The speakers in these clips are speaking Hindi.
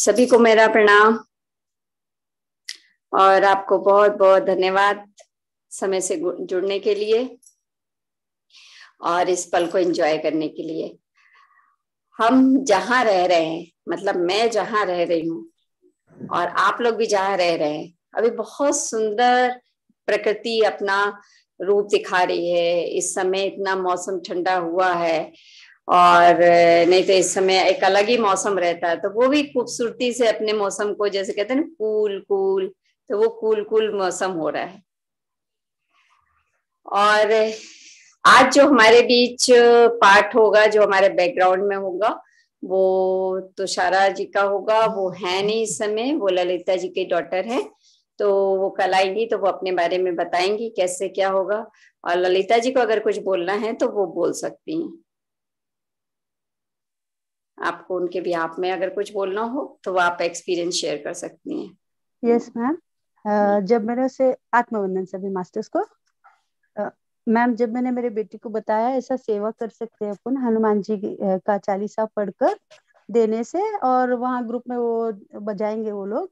सभी को मेरा प्रणाम और आपको बहुत बहुत धन्यवाद समय से जुड़ने के लिए और इस पल को एंजॉय करने के लिए हम जहां रह रहे हैं मतलब मैं जहां रह रही हूँ और आप लोग भी जहां रह रहे हैं अभी बहुत सुंदर प्रकृति अपना रूप दिखा रही है इस समय इतना मौसम ठंडा हुआ है और नहीं तो इस समय एक अलग ही मौसम रहता है तो वो भी खूबसूरती से अपने मौसम को जैसे कहते हैं ना कूल कूल तो वो कूल कूल मौसम हो रहा है और आज जो हमारे बीच पाठ होगा जो हमारे बैकग्राउंड में होगा वो तुषारा जी का होगा वो है नहीं इस समय वो ललिता जी के डॉटर है तो वो कल आएंगी तो वो अपने बारे में बताएंगी कैसे क्या होगा और ललिता जी को अगर कुछ बोलना है तो वो बोल सकती हैं आपको उनके भी आप में अगर कुछ बोलना हो तो वो आप एक्सपीरियंस शेयर कर सकती हैं यस मैम हम्म। जब मैंने उसे आत्मवंदन सभी मास्टर्स को मैम जब मैंने मेरे बेटी को बताया ऐसा सेवा कर सकते हैं अपन हनुमान जी का चालीसा पढ़कर देने से और वहाँ ग्रुप में वो बजाएंगे वो लोग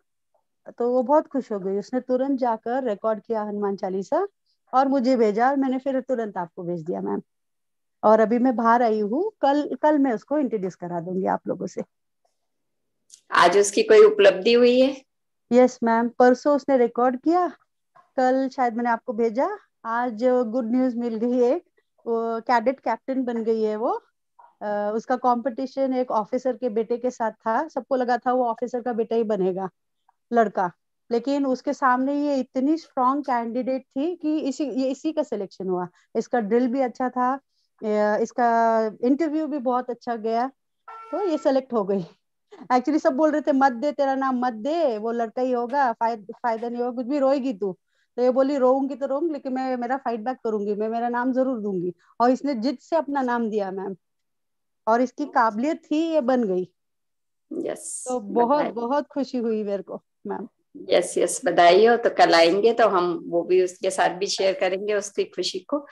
तो वो बहुत खुश हो गई उसने तुरंत जाकर रिकॉर्ड किया हनुमान चालीसा और मुझे भेजा और मैंने फिर तुरंत आपको भेज दिया मैम और अभी मैं बाहर आई हूँ कल कल मैं उसको इंट्रोड्यूस करा दूंगी आप लोगों से आज उसकी कोई उपलब्धि हुई है यस मैम परसों उसने रिकॉर्ड किया कल शायद मैंने आपको भेजा आज गुड न्यूज मिल गई वो कैडेट कैप्टन बन गई है वो उसका कंपटीशन एक ऑफिसर के बेटे के साथ था सबको लगा था वो ऑफिसर का बेटा ही बनेगा लड़का लेकिन उसके सामने ये इतनी स्ट्रॉन्ग कैंडिडेट थी कि इसी ये इसी का सिलेक्शन हुआ इसका ड्रिल भी अच्छा था इसका इंटरव्यू भी बहुत अच्छा गया तो ये सेलेक्ट हो गई एक्चुअली सब बोल रहे थे मत दे तेरा नाम मत दे वो लड़का ही होगा फायदा नहीं होगा कुछ भी रोएगी तू तो ये बोली रोऊंगी तो रोऊंगी लेकिन मैं मेरा फाइट बैक करूंगी मैं मेरा नाम जरूर दूंगी और इसने जिद से अपना नाम दिया मैम और इसकी काबिलियत थी ये बन गई यस तो बहुत बहुत खुशी हुई मेरे को मैम यस यस बधाई हो तो कल आएंगे तो हम वो भी उसके साथ भी शेयर करेंगे उसकी खुशी को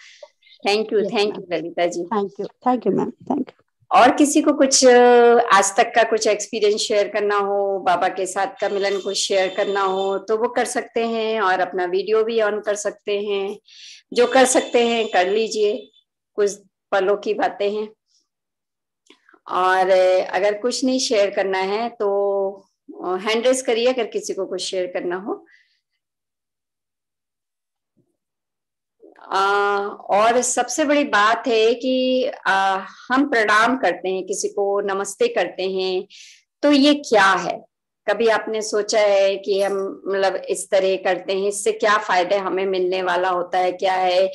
thank you thank you Lalita ji thank you thank you ma'am thank you और किसी को कुछ आज तक का कुछ एक्सपीरियंस शेयर करना हो बाबा के साथ का मिलन को शेयर करना हो तो वो कर सकते हैं और अपना वीडियो भी ऑन कर सकते हैं जो कर सकते हैं कर लीजिए कुछ पलों की बातें हैं और अगर कुछ नहीं शेयर करना है तो हैंड रेस करिए अगर किसी को कुछ शेयर करना हो और सबसे बड़ी बात है कि आ, हम प्रणाम करते हैं किसी को नमस्ते करते हैं तो ये क्या है कभी आपने सोचा है कि हम मतलब इस तरह करते हैं इससे क्या फायदा हमें मिलने वाला होता है क्या है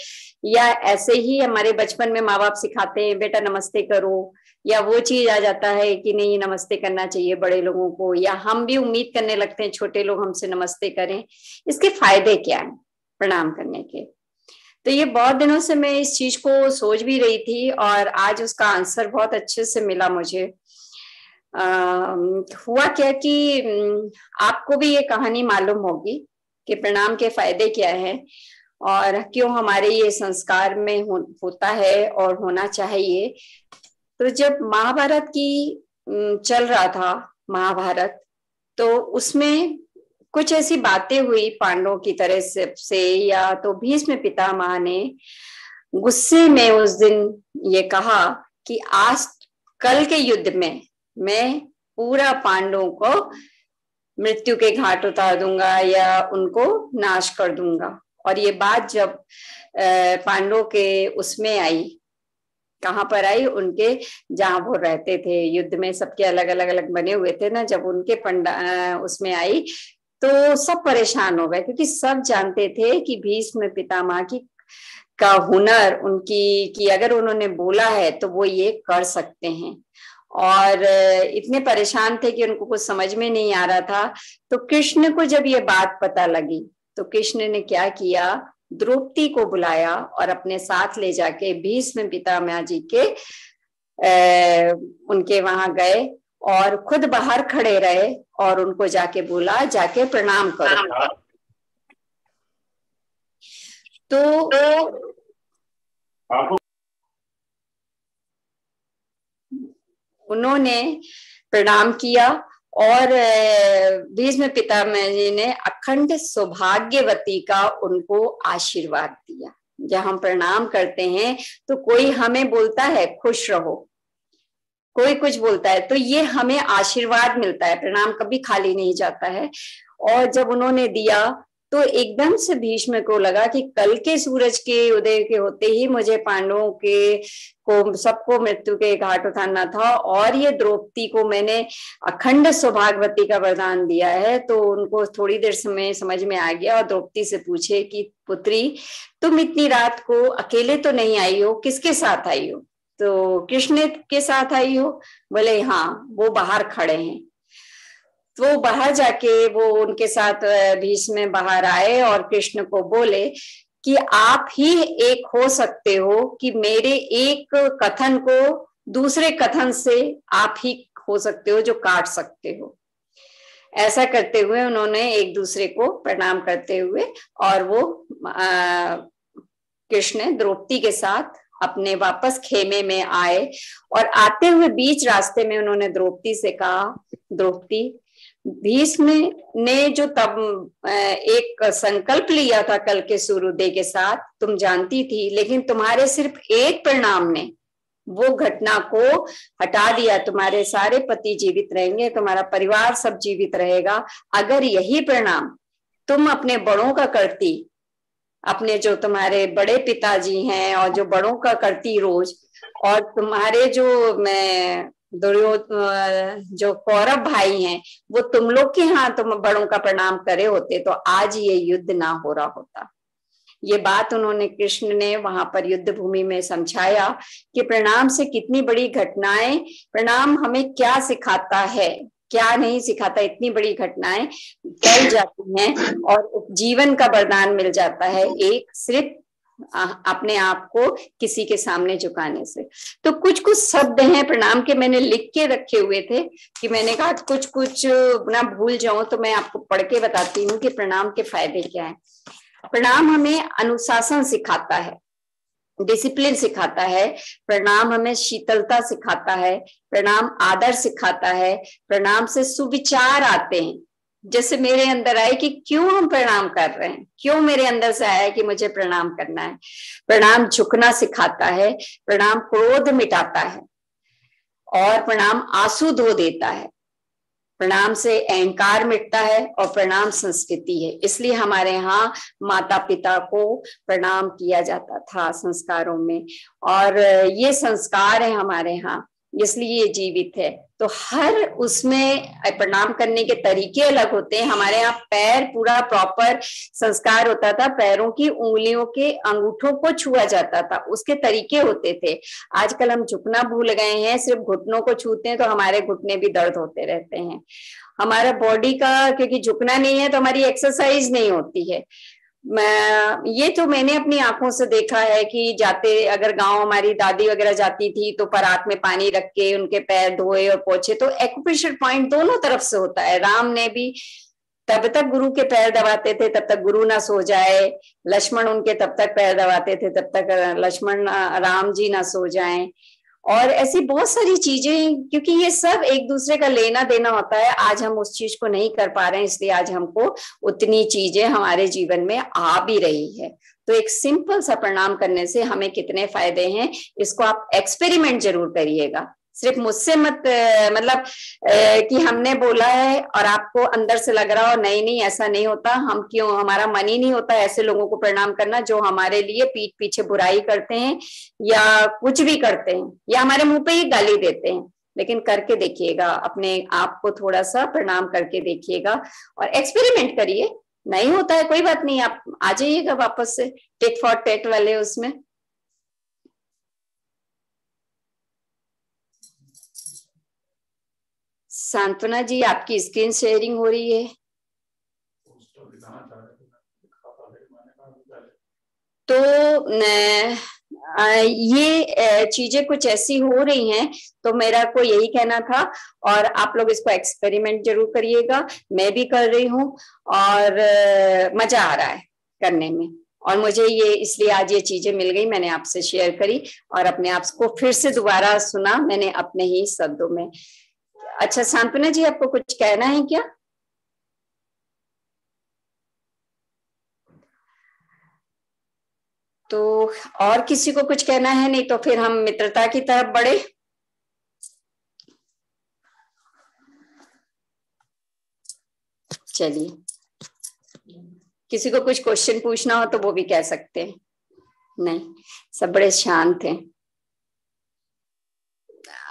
या ऐसे ही हमारे बचपन में माँ बाप सिखाते हैं बेटा नमस्ते करो या वो चीज आ जाता है कि नहीं नमस्ते करना चाहिए बड़े लोगों को या हम भी उम्मीद करने लगते हैं छोटे लोग हमसे नमस्ते करें इसके फायदे क्या है प्रणाम करने के तो ये बहुत दिनों से मैं इस चीज को सोच भी रही थी और आज उसका आंसर बहुत अच्छे से मिला मुझे आ, हुआ क्या कि आपको भी ये कहानी मालूम होगी कि प्रणाम के फायदे क्या है और क्यों हमारे ये संस्कार में हो, होता है और होना चाहिए तो जब महाभारत की चल रहा था महाभारत तो उसमें कुछ ऐसी बातें हुई पांडवों की तरह से या तो भीष्म पितामह ने गुस्से में उस दिन ये कहा कि आज कल के युद्ध में मैं पूरा पांडवों को मृत्यु के घाट उतार दूंगा या उनको नाश कर दूंगा और ये बात जब पांडवों के उसमें आई कहाँ पर आई उनके जहां वो रहते थे युद्ध में सबके अलग अलग अलग बने हुए थे ना जब उनके पंडा उसमें आई तो सब परेशान हो गए क्योंकि सब जानते थे कि भीष्म पितामह की का हुनर उनकी कि अगर उन्होंने बोला है तो वो ये कर सकते हैं और इतने परेशान थे कि उनको कुछ समझ में नहीं आ रहा था तो कृष्ण को जब ये बात पता लगी तो कृष्ण ने क्या किया द्रौपदी को बुलाया और अपने साथ ले जाके भीष्म पितामह जी के अः उनके वहां गए और खुद बाहर खड़े रहे और उनको जाके बोला जाके प्रणाम करो तो, तो उन्होंने प्रणाम किया और भीष्म पिता जी ने अखंड सौभाग्यवती का उनको आशीर्वाद दिया जब हम प्रणाम करते हैं तो कोई हमें बोलता है खुश रहो कोई कुछ बोलता है तो ये हमें आशीर्वाद मिलता है प्रणाम कभी खाली नहीं जाता है और जब उन्होंने दिया तो एकदम से भीष्म को लगा कि कल के सूरज के उदय के होते ही मुझे पांडवों के को सबको मृत्यु के घाट उठाना था और ये द्रौपदी को मैंने अखंड सौभागवती का वरदान दिया है तो उनको थोड़ी देर समय समझ में आ गया और द्रौपदी से पूछे कि पुत्री तुम इतनी रात को अकेले तो नहीं आई हो किसके साथ आई हो तो कृष्ण के साथ आई हो बोले हाँ वो बाहर खड़े हैं तो बाहर जाके वो उनके साथ बीच में बाहर आए और कृष्ण को बोले कि आप ही एक हो सकते हो कि मेरे एक कथन को दूसरे कथन से आप ही हो सकते हो जो काट सकते हो ऐसा करते हुए उन्होंने एक दूसरे को प्रणाम करते हुए और वो कृष्ण द्रौपदी के साथ अपने वापस खेमे में आए और आते हुए बीच रास्ते में उन्होंने द्रौपदी से कहा द्रौपदी भीष्म ने जो तब एक संकल्प लिया था कल के सूर्योदय के साथ तुम जानती थी लेकिन तुम्हारे सिर्फ एक परिणाम ने वो घटना को हटा दिया तुम्हारे सारे पति जीवित रहेंगे तुम्हारा परिवार सब जीवित रहेगा अगर यही परिणाम तुम अपने बड़ों का करती अपने जो तुम्हारे बड़े पिताजी हैं और जो बड़ों का करती रोज और तुम्हारे जो मैं दुर्यो जो कौरव भाई हैं वो तुम लोग के यहाँ तुम बड़ों का प्रणाम करे होते तो आज ये युद्ध ना हो रहा होता ये बात उन्होंने कृष्ण ने वहां पर युद्ध भूमि में समझाया कि प्रणाम से कितनी बड़ी घटनाएं प्रणाम हमें क्या सिखाता है क्या नहीं सिखाता इतनी बड़ी घटनाएं टल जाती हैं और जीवन का वरदान मिल जाता है एक सिर्फ अपने आप को किसी के सामने झुकाने से तो कुछ कुछ शब्द हैं प्रणाम के मैंने लिख के रखे हुए थे कि मैंने कहा कुछ कुछ ना भूल जाऊं तो मैं आपको पढ़ के बताती हूँ कि प्रणाम के फायदे क्या है प्रणाम हमें अनुशासन सिखाता है डिसिप्लिन सिखाता है प्रणाम हमें शीतलता सिखाता है प्रणाम आदर सिखाता है प्रणाम से सुविचार आते हैं जैसे मेरे अंदर आए कि क्यों हम प्रणाम कर रहे हैं क्यों मेरे अंदर से आया कि मुझे प्रणाम करना है प्रणाम झुकना सिखाता है प्रणाम क्रोध मिटाता है और प्रणाम आंसू धो देता है प्रणाम से अहंकार मिटता है और प्रणाम संस्कृति है इसलिए हमारे यहाँ माता पिता को प्रणाम किया जाता था संस्कारों में और ये संस्कार है हमारे यहाँ इसलिए ये जीवित है तो हर उसमें प्रणाम करने के तरीके अलग होते हैं हमारे यहाँ पैर पूरा प्रॉपर संस्कार होता था पैरों की उंगलियों के अंगूठों को छुआ जाता था उसके तरीके होते थे आजकल हम झुकना भूल गए हैं सिर्फ घुटनों को छूते हैं तो हमारे घुटने भी दर्द होते रहते हैं हमारा बॉडी का क्योंकि झुकना नहीं है तो हमारी एक्सरसाइज नहीं होती है मैं ये तो मैंने अपनी आंखों से देखा है कि जाते अगर गांव हमारी दादी वगैरह जाती थी तो परात में पानी रख के उनके पैर धोए और पोछे तो एक्यूप्रेशर पॉइंट दोनों तरफ से होता है राम ने भी तब तक गुरु के पैर दबाते थे तब तक गुरु ना सो जाए लक्ष्मण उनके तब तक पैर दबाते थे तब तक लक्ष्मण राम जी ना सो जाए और ऐसी बहुत सारी चीजें क्योंकि ये सब एक दूसरे का लेना देना होता है आज हम उस चीज को नहीं कर पा रहे हैं इसलिए आज हमको उतनी चीजें हमारे जीवन में आ भी रही है तो एक सिंपल सा प्रणाम करने से हमें कितने फायदे हैं इसको आप एक्सपेरिमेंट जरूर करिएगा सिर्फ मुझसे मत मतलब कि हमने बोला है और आपको अंदर से लग रहा हो नहीं नहीं ऐसा नहीं होता हम क्यों हमारा मन ही नहीं होता ऐसे लोगों को प्रणाम करना जो हमारे लिए पीठ पीछे बुराई करते हैं या कुछ भी करते हैं या हमारे मुंह पे ही गाली देते हैं लेकिन करके देखिएगा अपने आप को थोड़ा सा प्रणाम करके देखिएगा और एक्सपेरिमेंट करिए नहीं होता है कोई बात नहीं आप आ जाइएगा वापस से टेट फॉर टेट वाले उसमें सांत्वना जी आपकी स्क्रीन शेयरिंग हो रही है तो न, आ, ये चीजें कुछ ऐसी हो रही हैं तो मेरा को यही कहना था और आप लोग इसको एक्सपेरिमेंट जरूर करिएगा मैं भी कर रही हूँ और आ, मजा आ रहा है करने में और मुझे ये इसलिए आज ये चीजें मिल गई मैंने आपसे शेयर करी और अपने आप को फिर से दोबारा सुना मैंने अपने ही शब्दों में अच्छा सांत्वना जी आपको कुछ कहना है क्या तो और किसी को कुछ कहना है नहीं तो फिर हम मित्रता की तरफ बढ़े चलिए किसी को कुछ क्वेश्चन पूछना हो तो वो भी कह सकते हैं नहीं सब बड़े शांत हैं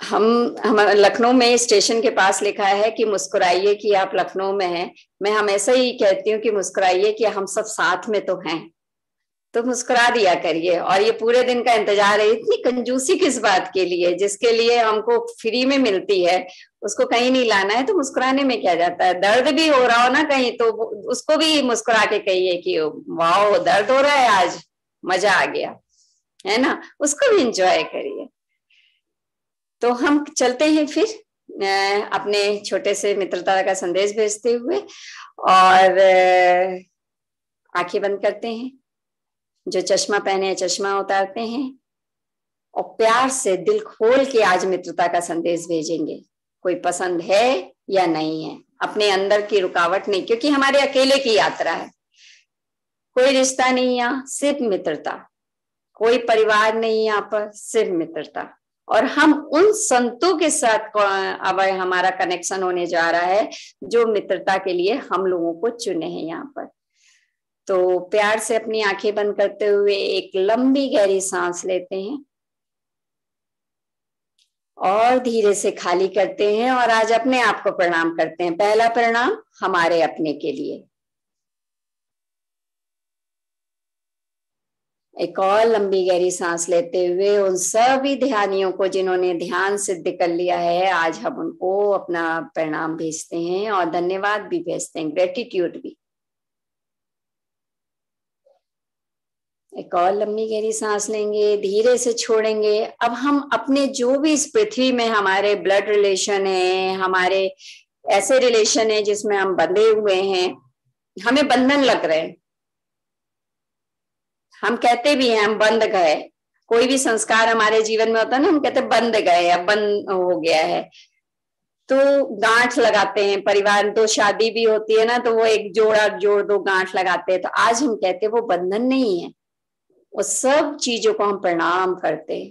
हम हम लखनऊ में स्टेशन के पास लिखा है कि मुस्कुराइए कि आप लखनऊ में हैं मैं हमेशा ही कहती हूँ कि मुस्कुराइए कि हम सब साथ में तो हैं तो मुस्कुरा दिया करिए और ये पूरे दिन का इंतजार है इतनी कंजूसी किस बात के लिए जिसके लिए हमको फ्री में मिलती है उसको कहीं नहीं लाना है तो मुस्कुराने में क्या जाता है दर्द भी हो रहा हो ना कहीं तो उसको भी मुस्कुरा के कहिए कि वाह दर्द हो रहा है आज मजा आ गया है ना उसको भी इंजॉय करिए तो हम चलते हैं फिर अपने छोटे से मित्रता का संदेश भेजते हुए और आंखें बंद करते हैं जो चश्मा पहने चश्मा उतारते हैं और प्यार से दिल खोल के आज मित्रता का संदेश भेजेंगे कोई पसंद है या नहीं है अपने अंदर की रुकावट नहीं क्योंकि हमारे अकेले की यात्रा है कोई रिश्ता नहीं यहाँ सिर्फ मित्रता कोई परिवार नहीं यहाँ पर सिर्फ मित्रता और हम उन संतों के साथ अब हमारा कनेक्शन होने जा रहा है जो मित्रता के लिए हम लोगों को चुने हैं यहाँ पर तो प्यार से अपनी आंखें बंद करते हुए एक लंबी गहरी सांस लेते हैं और धीरे से खाली करते हैं और आज अपने आप को प्रणाम करते हैं पहला प्रणाम हमारे अपने के लिए एक और लंबी गहरी सांस लेते हुए उन सभी ध्यानियों को जिन्होंने ध्यान सिद्ध कर लिया है आज हम उनको अपना परिणाम भेजते हैं और धन्यवाद भी भेजते हैं ग्रेटिट्यूड भी एक और लंबी गहरी सांस लेंगे धीरे से छोड़ेंगे अब हम अपने जो भी इस पृथ्वी में हमारे ब्लड रिलेशन है हमारे ऐसे रिलेशन है जिसमें हम बंधे हुए हैं हमें बंधन लग रहे हैं हम कहते भी हैं हम बंद गए कोई भी संस्कार हमारे जीवन में होता है ना हम कहते बंद गए या बंद हो गया है तो गांठ लगाते हैं परिवार तो शादी भी होती है ना तो वो एक जोड़ा जोड़ दो गांठ लगाते हैं तो आज हम कहते हैं वो बंधन नहीं है वो सब चीजों को हम प्रणाम करते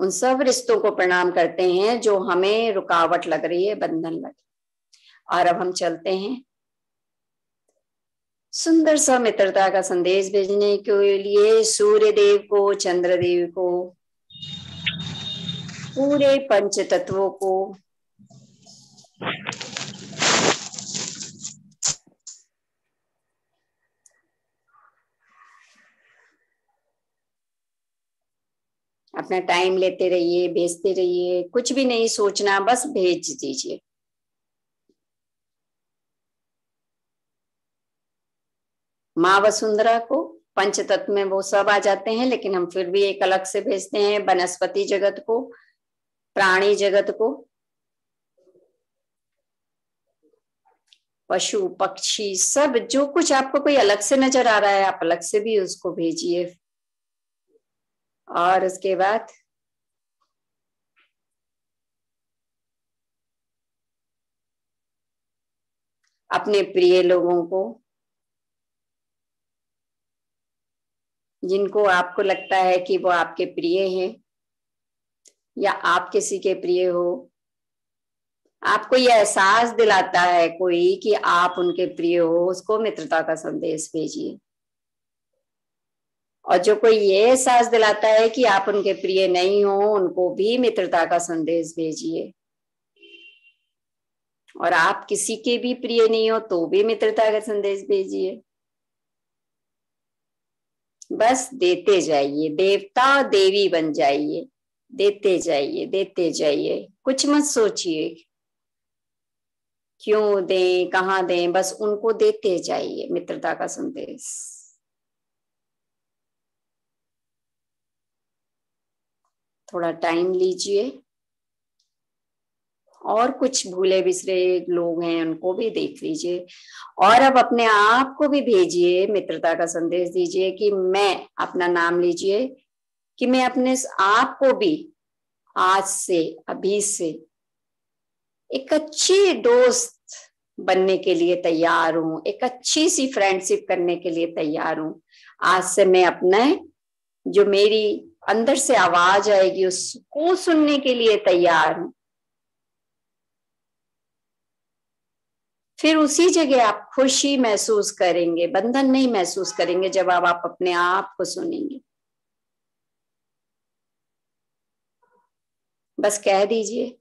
उन सब रिश्तों को प्रणाम करते हैं जो हमें रुकावट लग रही है बंधन लग और अब हम चलते हैं सुंदर सा मित्रता का संदेश भेजने के लिए सूर्य देव को चंद्रदेव को पूरे पंच तत्वों को अपना टाइम लेते रहिए भेजते रहिए कुछ भी नहीं सोचना बस भेज दीजिए माँ वसुंधरा को पंच तत्व में वो सब आ जाते हैं लेकिन हम फिर भी एक अलग से भेजते हैं वनस्पति जगत को प्राणी जगत को पशु पक्षी सब जो कुछ आपको कोई अलग से नजर आ रहा है आप अलग से भी उसको भेजिए और उसके बाद अपने प्रिय लोगों को जिनको आपको लगता है कि वो आपके प्रिय हैं या आप किसी के प्रिय हो आपको यह एहसास दिलाता है कोई कि आप उनके प्रिय हो उसको मित्रता का संदेश भेजिए और जो कोई ये एहसास दिलाता है कि आप उनके प्रिय नहीं हो उनको भी मित्रता का संदेश भेजिए और आप किसी के भी प्रिय नहीं हो तो भी मित्रता का संदेश भेजिए बस देते जाइए देवता देवी बन जाइए देते जाइए देते जाइए कुछ मत सोचिए क्यों दें कहाँ दें बस उनको देते जाइए मित्रता का संदेश थोड़ा टाइम लीजिए और कुछ भूले बिसरे लोग हैं उनको भी देख लीजिए और अब अपने आप को भी भेजिए मित्रता का संदेश दीजिए कि मैं अपना नाम लीजिए कि मैं अपने आप को भी आज से अभी से एक अच्छी दोस्त बनने के लिए तैयार हूं एक अच्छी सी फ्रेंडशिप करने के लिए तैयार हूं आज से मैं अपने जो मेरी अंदर से आवाज आएगी उसको सुनने के लिए तैयार हूं फिर उसी जगह आप खुशी महसूस करेंगे बंधन नहीं महसूस करेंगे जब आप, आप अपने आप को सुनेंगे बस कह दीजिए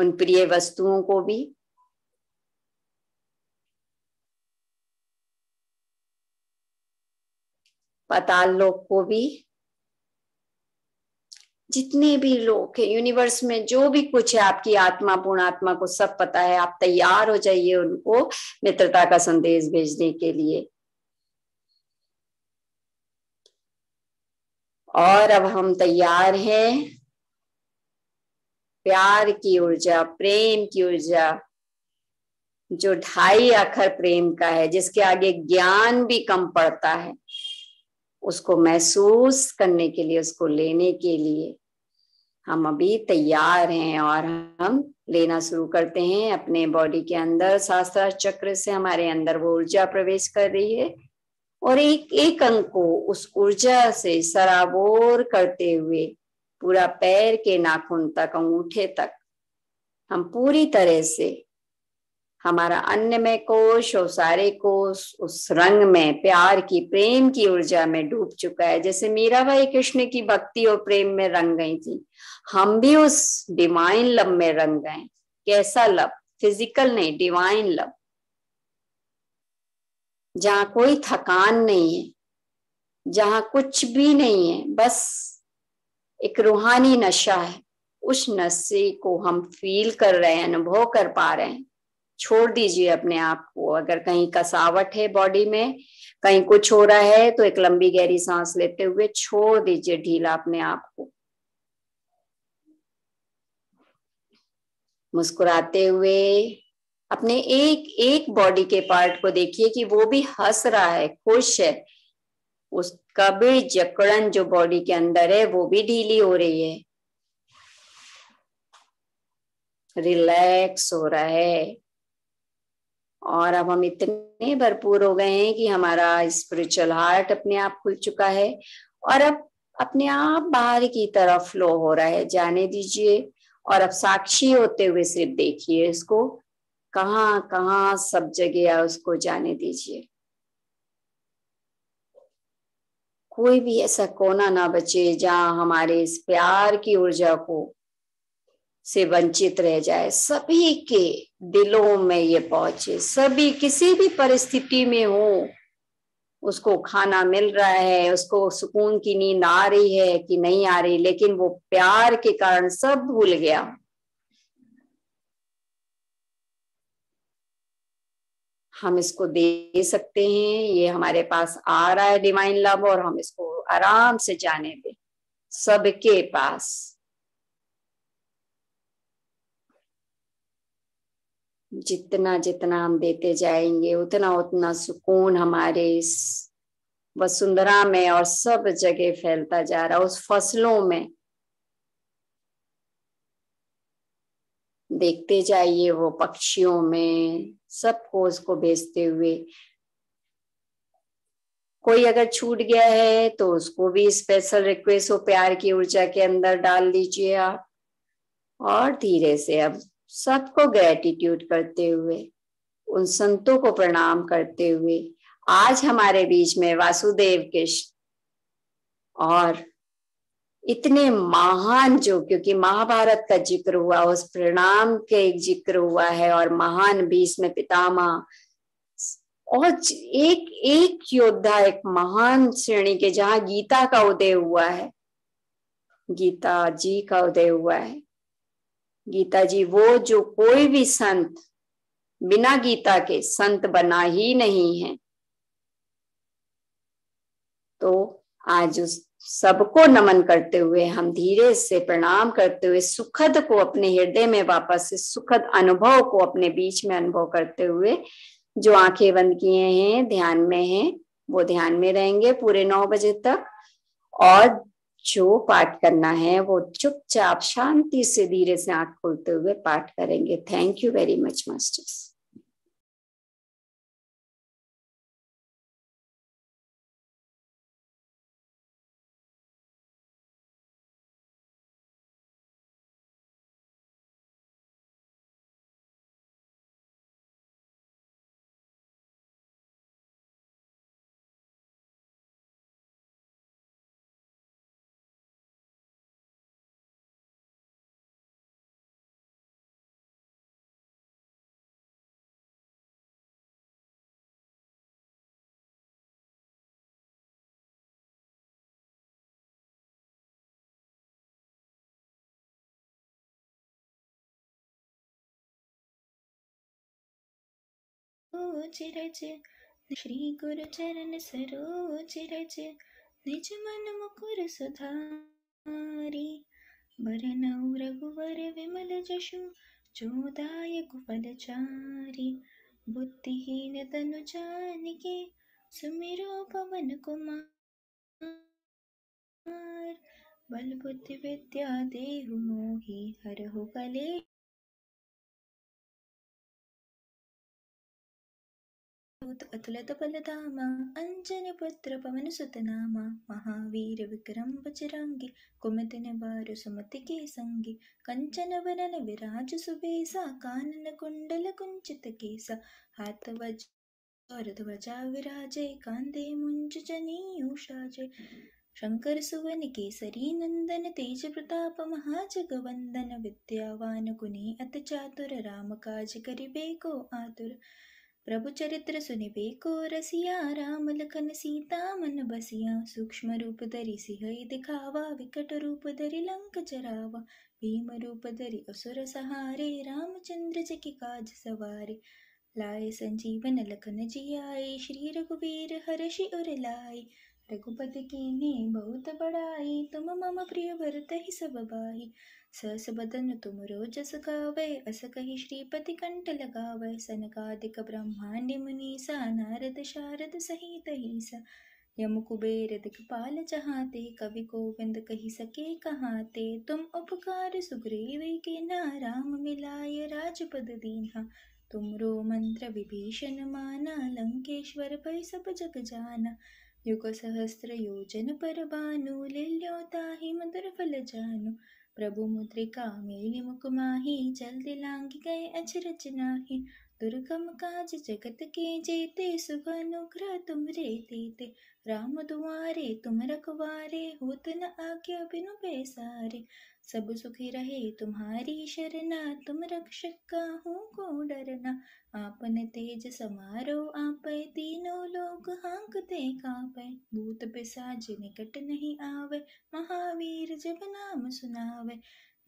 उन प्रिय वस्तुओं को भी पताल लोक को भी जितने भी लोग हैं यूनिवर्स में जो भी कुछ है आपकी आत्मा पूर्ण आत्मा को सब पता है आप तैयार हो जाइए उनको मित्रता का संदेश भेजने के लिए और अब हम तैयार हैं प्यार की ऊर्जा प्रेम की ऊर्जा जो ढाई अखर प्रेम का है जिसके आगे ज्ञान भी कम पड़ता है उसको महसूस करने के लिए उसको लेने के लिए हम अभी तैयार हैं और हम लेना शुरू करते हैं अपने बॉडी के अंदर शास्त्र चक्र से हमारे अंदर वो ऊर्जा प्रवेश कर रही है और एक एक अंग को उस ऊर्जा से सराबोर करते हुए पूरा पैर के नाखून तक अंगूठे तक हम पूरी तरह से हमारा अन्य में कोश और सारे कोश उस रंग में प्यार की प्रेम की ऊर्जा में डूब चुका है जैसे मीरा भाई कृष्ण की भक्ति और प्रेम में रंग गई थी हम भी उस डिवाइन लव में रंग गए कैसा लव फिजिकल नहीं डिवाइन लव जहां कोई थकान नहीं है जहां कुछ भी नहीं है बस एक रूहानी नशा है उस नशे को हम फील कर रहे हैं अनुभव कर पा रहे हैं छोड़ दीजिए अपने आप को अगर कहीं कसावट है बॉडी में कहीं कुछ हो रहा है तो एक लंबी गहरी सांस लेते हुए छोड़ दीजिए ढीला अपने आप को मुस्कुराते हुए अपने एक एक बॉडी के पार्ट को देखिए कि वो भी हंस रहा है खुश है उसका भी जकड़न जो बॉडी के अंदर है वो भी ढीली हो रही है रिलैक्स हो रहा है और अब हम इतने भरपूर हो गए हैं कि हमारा स्पिरिचुअल हार्ट अपने आप खुल चुका है और अब अपने आप बाहर की तरफ फ्लो हो रहा है जाने दीजिए और अब साक्षी होते हुए सिर्फ देखिए इसको कहा कहाँ सब जगह उसको जाने दीजिए कोई भी ऐसा कोना ना बचे जहां हमारे इस प्यार की ऊर्जा को से वंचित रह जाए सभी के दिलों में ये पहुंचे सभी किसी भी परिस्थिति में हो उसको खाना मिल रहा है उसको सुकून की नींद आ रही है कि नहीं आ रही लेकिन वो प्यार के कारण सब भूल गया हम इसको दे सकते हैं ये हमारे पास आ रहा है डिवाइन लव और हम इसको आराम से जाने दें सबके पास जितना जितना हम देते जाएंगे उतना उतना सुकून हमारे इस वसुंधरा में और सब जगह फैलता जा रहा उस फसलों में देखते जाइए वो पक्षियों में सबको उसको बेचते हुए कोई अगर छूट गया है तो उसको भी स्पेशल रिक्वेस्ट हो प्यार की ऊर्जा के अंदर डाल दीजिए आप और धीरे से अब सबको ग्रेटिट्यूड करते हुए उन संतों को प्रणाम करते हुए आज हमारे बीच में वासुदेव कृष्ण और इतने महान जो क्योंकि महाभारत का जिक्र हुआ उस प्रणाम के एक जिक्र हुआ है और महान बीच में पितामा और एक एक योद्धा एक महान श्रेणी के जहां गीता का उदय हुआ है गीता जी का उदय हुआ है गीता जी वो जो कोई भी संत बिना गीता के संत बना ही नहीं है तो आज उस सबको नमन करते हुए हम धीरे से प्रणाम करते हुए सुखद को अपने हृदय में वापस सुखद अनुभव को अपने बीच में अनुभव करते हुए जो आंखें बंद किए हैं ध्यान में हैं वो ध्यान में रहेंगे पूरे नौ बजे तक और जो पाठ करना है वो चुपचाप शांति से धीरे से आंख खोलते हुए पाठ करेंगे thank you very much masters Saroj Raj Shri गुरु चरण सरोज रज निज मन मुकुर सुधारी बर नौ रघुवर विमल जशु जो जोदायक चारी बुद्धिहीन तनु जान के सुमिरो पवन कुमार बल बुद्धि विद्या देहु मोहि हरहु कलेश अतुलतबलधाम अञ्जनपुत्र पवनसुतनाम महावीर विक्रम बजरङ्गि कुमतिन बारु सुमति के सङ्गि कंचन वनन विराज सुबेस कानन कुण्डल कुञ्चित केसा हाथ वज और ध्वजा विराजे कान्दे मुञ्ज जनीयूषा जय शंकर सुवन केसरी नंदन तेज प्रताप महाजगवंदन विद्यावान गुणी अत चातुर राम काज करिबे को आतुर प्रभु चरित्र सुनिबे को रसिया राम लखन सीता मन बसिया सूक्ष्म रूप धरि सिंह दिखावा विकट रूप धरि लंक चरावा भीम रूप धरि असुर सहारे रामचंद्र जी काज सवारे लाए संजीवन लखन जियाए श्री रघुवीर हर्षि उर लाए रघुपति की ने बहुत बड़ाई तुम मम प्रिय भरत ही सब बाई सहस बदन तुम रोज सखावै अस कही श्रीपति कंठ लगावै सनकादिक ब्रह्मांड मुनीसा नारद शारद सहित हीसा यम कुबेर दिखपाल जहाते कवि गोविंद कही सके कहाते तुम उपकार सुग्रीव के ना राम मिलाय राजपद दीना तुमरो मंत्र विभीषण माना लंकेश्वर भय सब जग जाना युग सहस्र योजन पर भानु ले ल्योता ही मधुर फल जानु प्रभु मुद्रिका मेली मुकुमाही जल दिलांग गए अचरच नाही दुर्गम काज जगत के जेते सुख अनुग्रह तुम रे देते राम दुआरे तुम रखवारे होत न आज्ञा बिनु बेसारे सब सुखी रहे तुम्हारी शरणा तुम रक्षक का हूँ को डरना आपन तेज समारो आप तीनों लोग हांकते कापे भूत पिसाच निकट नहीं आवे महावीर जब नाम सुनावे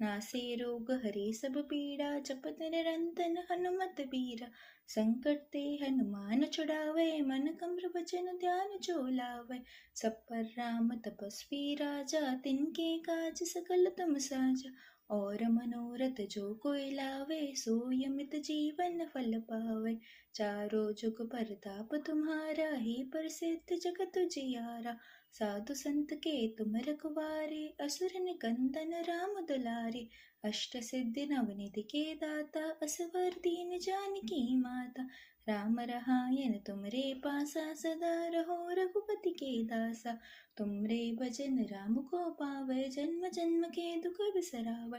नासे रोग हरे सब पीड़ा जपत निरंतन हनुमत पीरा संकट ते हनुमान छुड़ावे मन कम्र वचन ध्यान जो लावे सब पर राम तपस्वी राजा तिनके काज सकल तम साजा और जो कोई लावे मनोरथ सोयमित जीवन फल पावे चारो जुग तुम्हारा ही पर प्रसिद्ध जग जियारा साधु संत के तुम रखवारे असुर निकंदन राम दुलारे रामदुलारे सिद्धि नवनिधि के दाता असवर असवर्दीन जानकी माता राम रहायन तुम रे पासा सदा रहो रघुपति के दासा रे भजन राम को पावे जन्म जन्म के दुख बिसरावे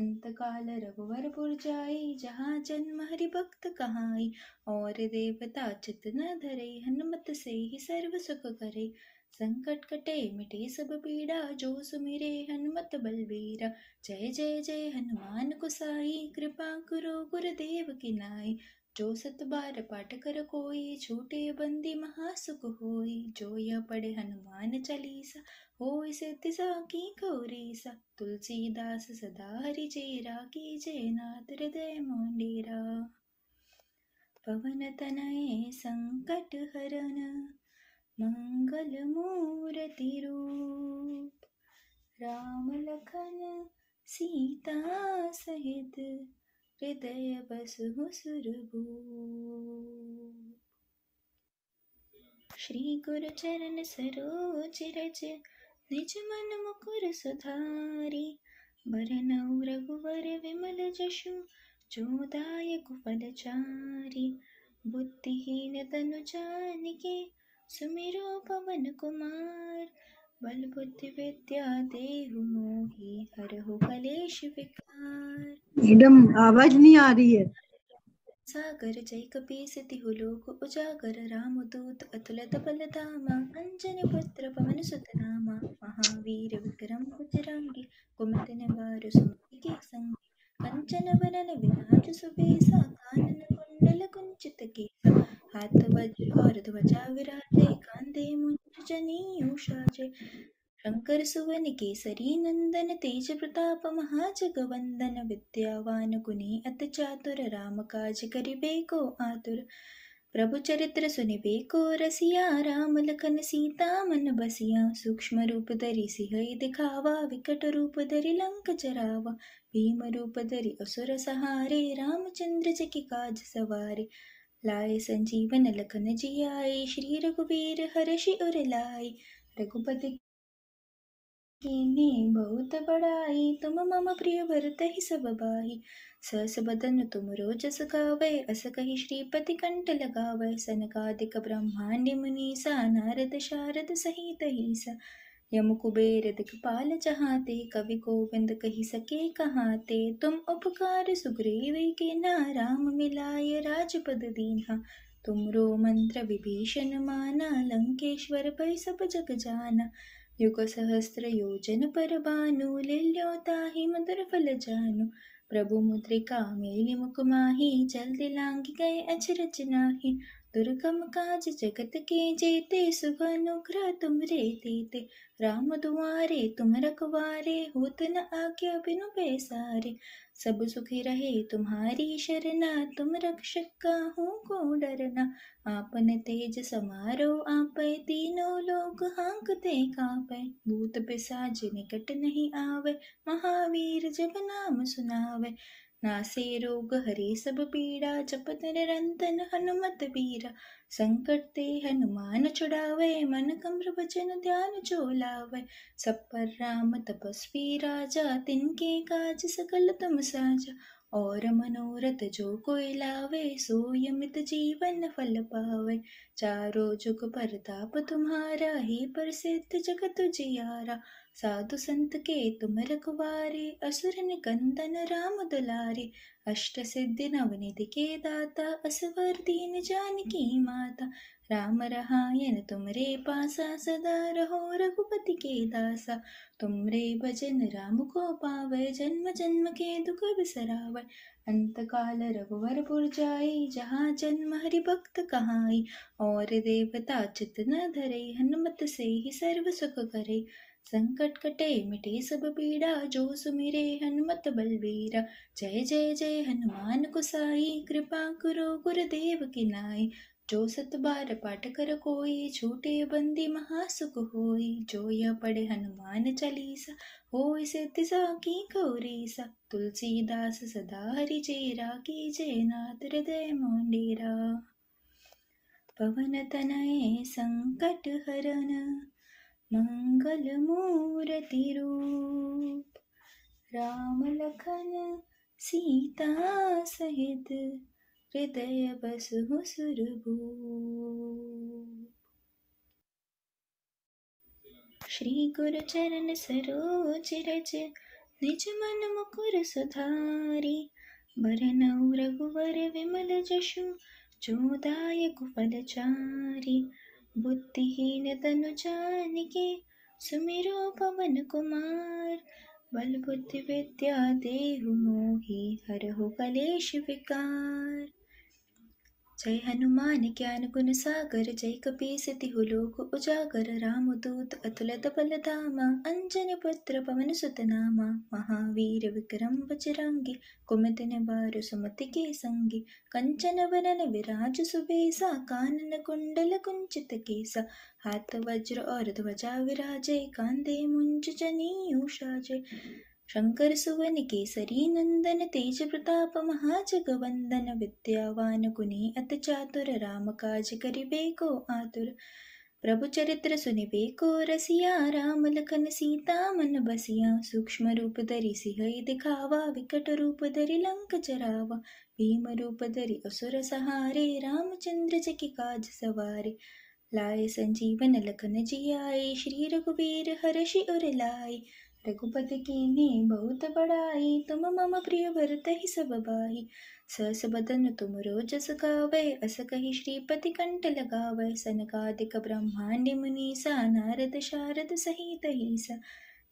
अंत काल रघुवर पुर जाए जहाँ जन्म हरि भक्त कहाई और देवता चित न धरे हनुमत से ही सर्व सुख करे संकट कटे मिटे सब पीड़ा जो सुमिरे हनुमत बलबीरा जय जय जय हनुमान कुसाई कृपा करो गुरुदेव की नाई जो सतबार पाठ कर कोई छूटे बंदी महासुख होई जो यह पढ़े हनुमान चालीसा हो सिद्धि की गौरीसा तुलसीदास सदा हरि चेरा की जय नाथ हृदय मोंडेरा पवन तनय संकट हरन मंगल मूर्ति रूप राम लखन सीता सहित हृदयरण सरोज रज निज मन मुकुर सुधारी बरनौ रघुवर विमल जशु चोदाय गुपल चारी बुद्धिहीन तनु जानके सुमिरो पवन कुमार बल बुद्धि विद्या देहु मोहि हरहु कलेश विकार मैडम आवाज नहीं आ रही है सागर जय कपी कपीस हो लोक उजागर राम दूत अतुल बल धामा अंजन पुत्र पवन सुत नामा महावीर विक्रम कुजरांगी कुमत निवार सुमति के संग कंचन वनन विराज सुबेसा कानन प्रलकुञ्चितके सुवन केसरी नंदन तेज प्रताप महाजगवंदन विद्यावान गुणी अत चातुर राम काज करिबे आतुर प्रभु चरित्र सुनिबे को रसिया राम लखन सीता मन बसिया सूक्ष्म रूप धरि सिहई दिखावा विकट रूप धरि लंक जरावा भीम भीमरूपधरि असुर सहारे रामचंद्र जकि के काज सवारे लाए संजीवन लखन जी श्री रघुवीर हर्षि उर लाए रघुपति कीने बहुत बड़ाई तुम मम प्रिय भरत ही सब बाही सहस बदन तुम रोज सुखावे अस कही श्रीपति कंठ लगावे सनकादिक ब्रह्मांड सा नारद शारद सहित ही सा यम कुबेर दिखपाल जहाते कवि गोविंद कही सके कहाते तुम उपकार सुग्रीव के ना राम मिलाय राजपद दीना तुम रो मंत्र विभीषण माना लंकेश्वर पर सब जग जाना युग सहस्र योजन पर भानु लिल्योताहि मधुर फल जानु प्रभु मुद्रिका मेलि मुख माही जल्दी गए अचरच नाही दुर्गम काज जगत के जेते सुख अनुग्रह तुम रे देते राम दुआरे तुम रखवारे हो न आज्ञा बिनु बेसारे सब सुखी रहे तुम्हारी शरणा तुम रक्षक का हूँ को डरना आपन तेज समारो आप तीनों लोग हाँकते कापे भूत पिसाच निकट नहीं आवे महावीर जब नाम सुनावे नासे रोग हरे सब पीड़ा जपत निरंतन हनुमत बीरा संकट ते हनुमान छुड़ावे मन कम्र वचन ध्यान जो लावे सब पर राम तपस्वी राजा तिनके काज सकल तम साजा और मनोरथ जो कोई लावे सो यमित जीवन फल पावे चारों जुग परताप तुम्हारा ही प्रसिद्ध जगत जियारा साधु संत के तुम रखवारे असुर निकंदन राम दुलारी अष्ट सिद्धि नवनिधि के दाता असवर दीन जानकी माता राम रहायन तुम रे पासा सदा रहो रघुपति के दासा तुम रे भजन राम को पावे जन्म जन्म के दुख बिसरावे अंत काल रघुवर पुर जाए जहाँ जन्म हरि भक्त कहाई और देवता चित न धरे हनुमत से ही सर्व सुख करे संकट कटे मिटे सब पीड़ा जो सुमिरे हनुमत बलबीरा जय जय जय हनुमान कुसाई कृपा करो गुरुदेव की नाई जो सत बार पाठ कर कोई छूटे बंदी महासुख होई जो यह पढ़े हनुमान चालीसा हो इसे तिजा की गौरीसा तुलसीदास सदा हरि चेरा की जय नाथ हृदय मोंडेरा पवन तनय संकट हरन मङ्गलमूरतिरूप रामलखन सीता सहित हृदय श्रीगुरुचरण रज निज मुकुर सुधारि सुधारी नौ रघुवर विमल जशु चोदाय गुफलचारि बुद्धिहीन तनु जान के सुमिरो पवन कुमार बल बुद्धि विद्या देहु मोहि हरहु कलेश विकार जय हनुमान ज्ञान गुण सागर जय कपीस तिहु हुलोक उजागर राम दूत रामदूत धामा अंजन पुत्र पवन नामा महावीर विक्रम कुमित कुमतिनबारु सुमति संगे कंचन वनन विराज सुबेसा कानन कुंडल कुंचित केसा ध्वजा विराजे हातवज्र मुंज जनी उषा मुञ्चचनीयूषाजय शङ्कर सुवन केसरी नन्दन तेज प्रताप महाजगवन्दन विद्यावान कुनि अत चातुर रामकाज काज करिबेको आतुर चरित्र सुनिबेको रसिया रामलखन मन बसिया सूक्ष्म रूप धरि सिहै धरि विकटरूपधरि लङ्क चरावा रूप धरि असुर सहारे रामचंद्र जकि काज सवारे लाय संजीवन लखन जियाए श्री रघुवीर हरषि उर लाई रघुपति कीने बहुत बड़ाई तुम मम प्रिय भरत ही सब बाही सहस बदन तुम रोज सुखावे अस कही श्रीपति कंठ लगावे सनकादिक ब्रह्मांड मुनीसा नारद शारद सहित ही सा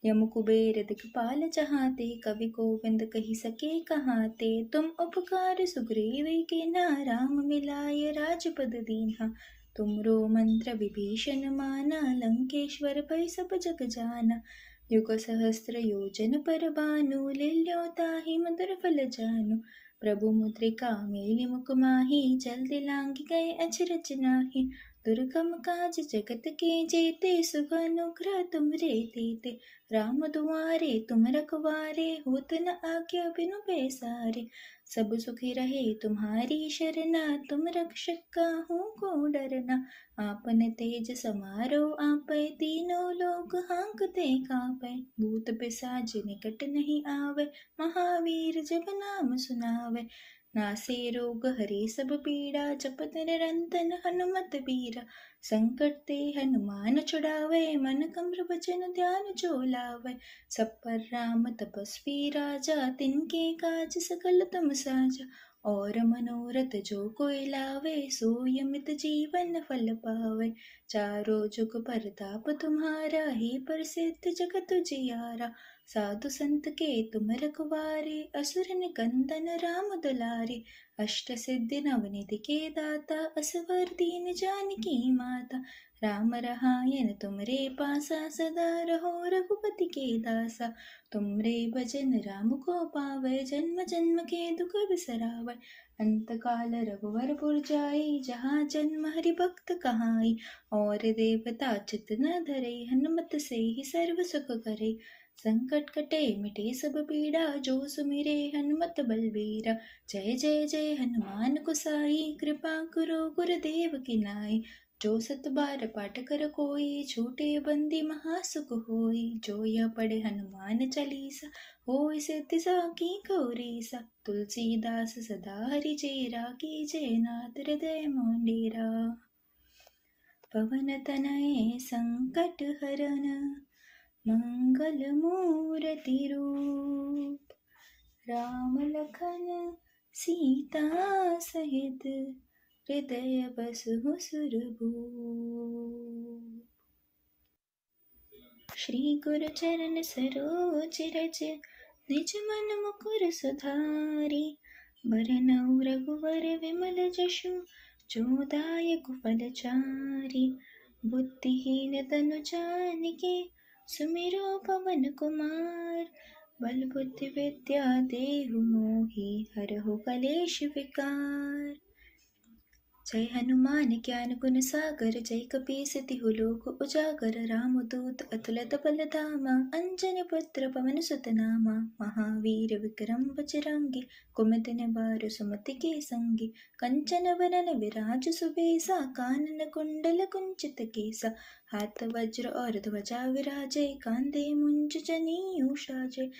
यम कुबेर दिखपाल जहाते कवि गोविंद कही सके कहाते तुम उपकार सुग्रीव के ना राम मिलाय राजपद दीना तुम रो मंत्र विभीषण माना लंकेश्वर भय सब जग जाना युगसहस्रयोजन फल जानु प्रभु मुद्रिका मेलि मुख जल दिलांग गए अचरच दुर्गम काज जगत के जेते शुभ अनुग्रह तुम रे देते राम दुआरे तुम रखवारे होत न आज्ञा बिनु बेसारे सब सुखी रहे तुम्हारी शरणा तुम रक्षक का हूँ को डरना आपन तेज समारो आप तीनों लोग हाँकते कापे भूत पिसाज निकट नहीं आवे महावीर जब नाम सुनावे नासे रोग हरे सब पीड़ा जपत निरंतन हनुमत बीरा संकट ते हनुमान छुड़ावे मन कम्र वचन ध्यान जो लावे सब पर राम तपस्वी राजा तिनके काज सकल तम साजा और मनोरथ जो कोई लावे सोयमित जीवन फल पावे चारों जुग परताप तुम्हारा ही प्रसिद्ध जगत जियारा साधु संत के तुम रघुवारे असुर निकंदन राम दुलारे अष्ट सिद्धि नवनिधि के दाता असवर दीन जानकी माता राम रहायन रे पासा सदा रहो रघुपति के दासा रे भजन राम को पावे जन्म जन्म के दुख बिसरावे अंत काल रघुवर पुर जाई जहाँ जन्म हरि भक्त कहाई और देवता चित न धरे हनुमत से ही सर्व सुख करे संकट कटे मिटे सब पीड़ा जो सुमिरे हनुमत बलबीरा जय जय जय हनुमान कुसाई कृपा करो गुरुदेव की नाई जो सत बार पाठ कर कोई छोटे बंदी महासुख होई जो यह पढ़े हनुमान चालीसा हो सिद्धि की गौरीसा तुलसीदास सदा हरि चेरा की जय नाथ हृदय मोंडेरा पवन तनय संकट हरन मङ्गलमूरतिरूप रामलखन सीता सहित हृदय श्रीगुरुचरण सरोचिरज निज मुकुर सुधारि नौ रघुवर विमल जशु चोदाय तनु जानिके सुमेरो पवन कुमार बलबुद्धि विद्या देहु मोहि हर हो कलेश विकार जय हनुमान सागर जय कपीस तिहु हुलोक उजागर राम रामदूत धामा अंजन पुत्र पवन सुतनामा महावीर विक्रम विक्रम्बचरङ्गी कुमतिनबार सुमति संगे कंचन वनन विराज सुबेसा कानन और ध्वजा विराजे हातवज्र मुंज जनी कान्दे जय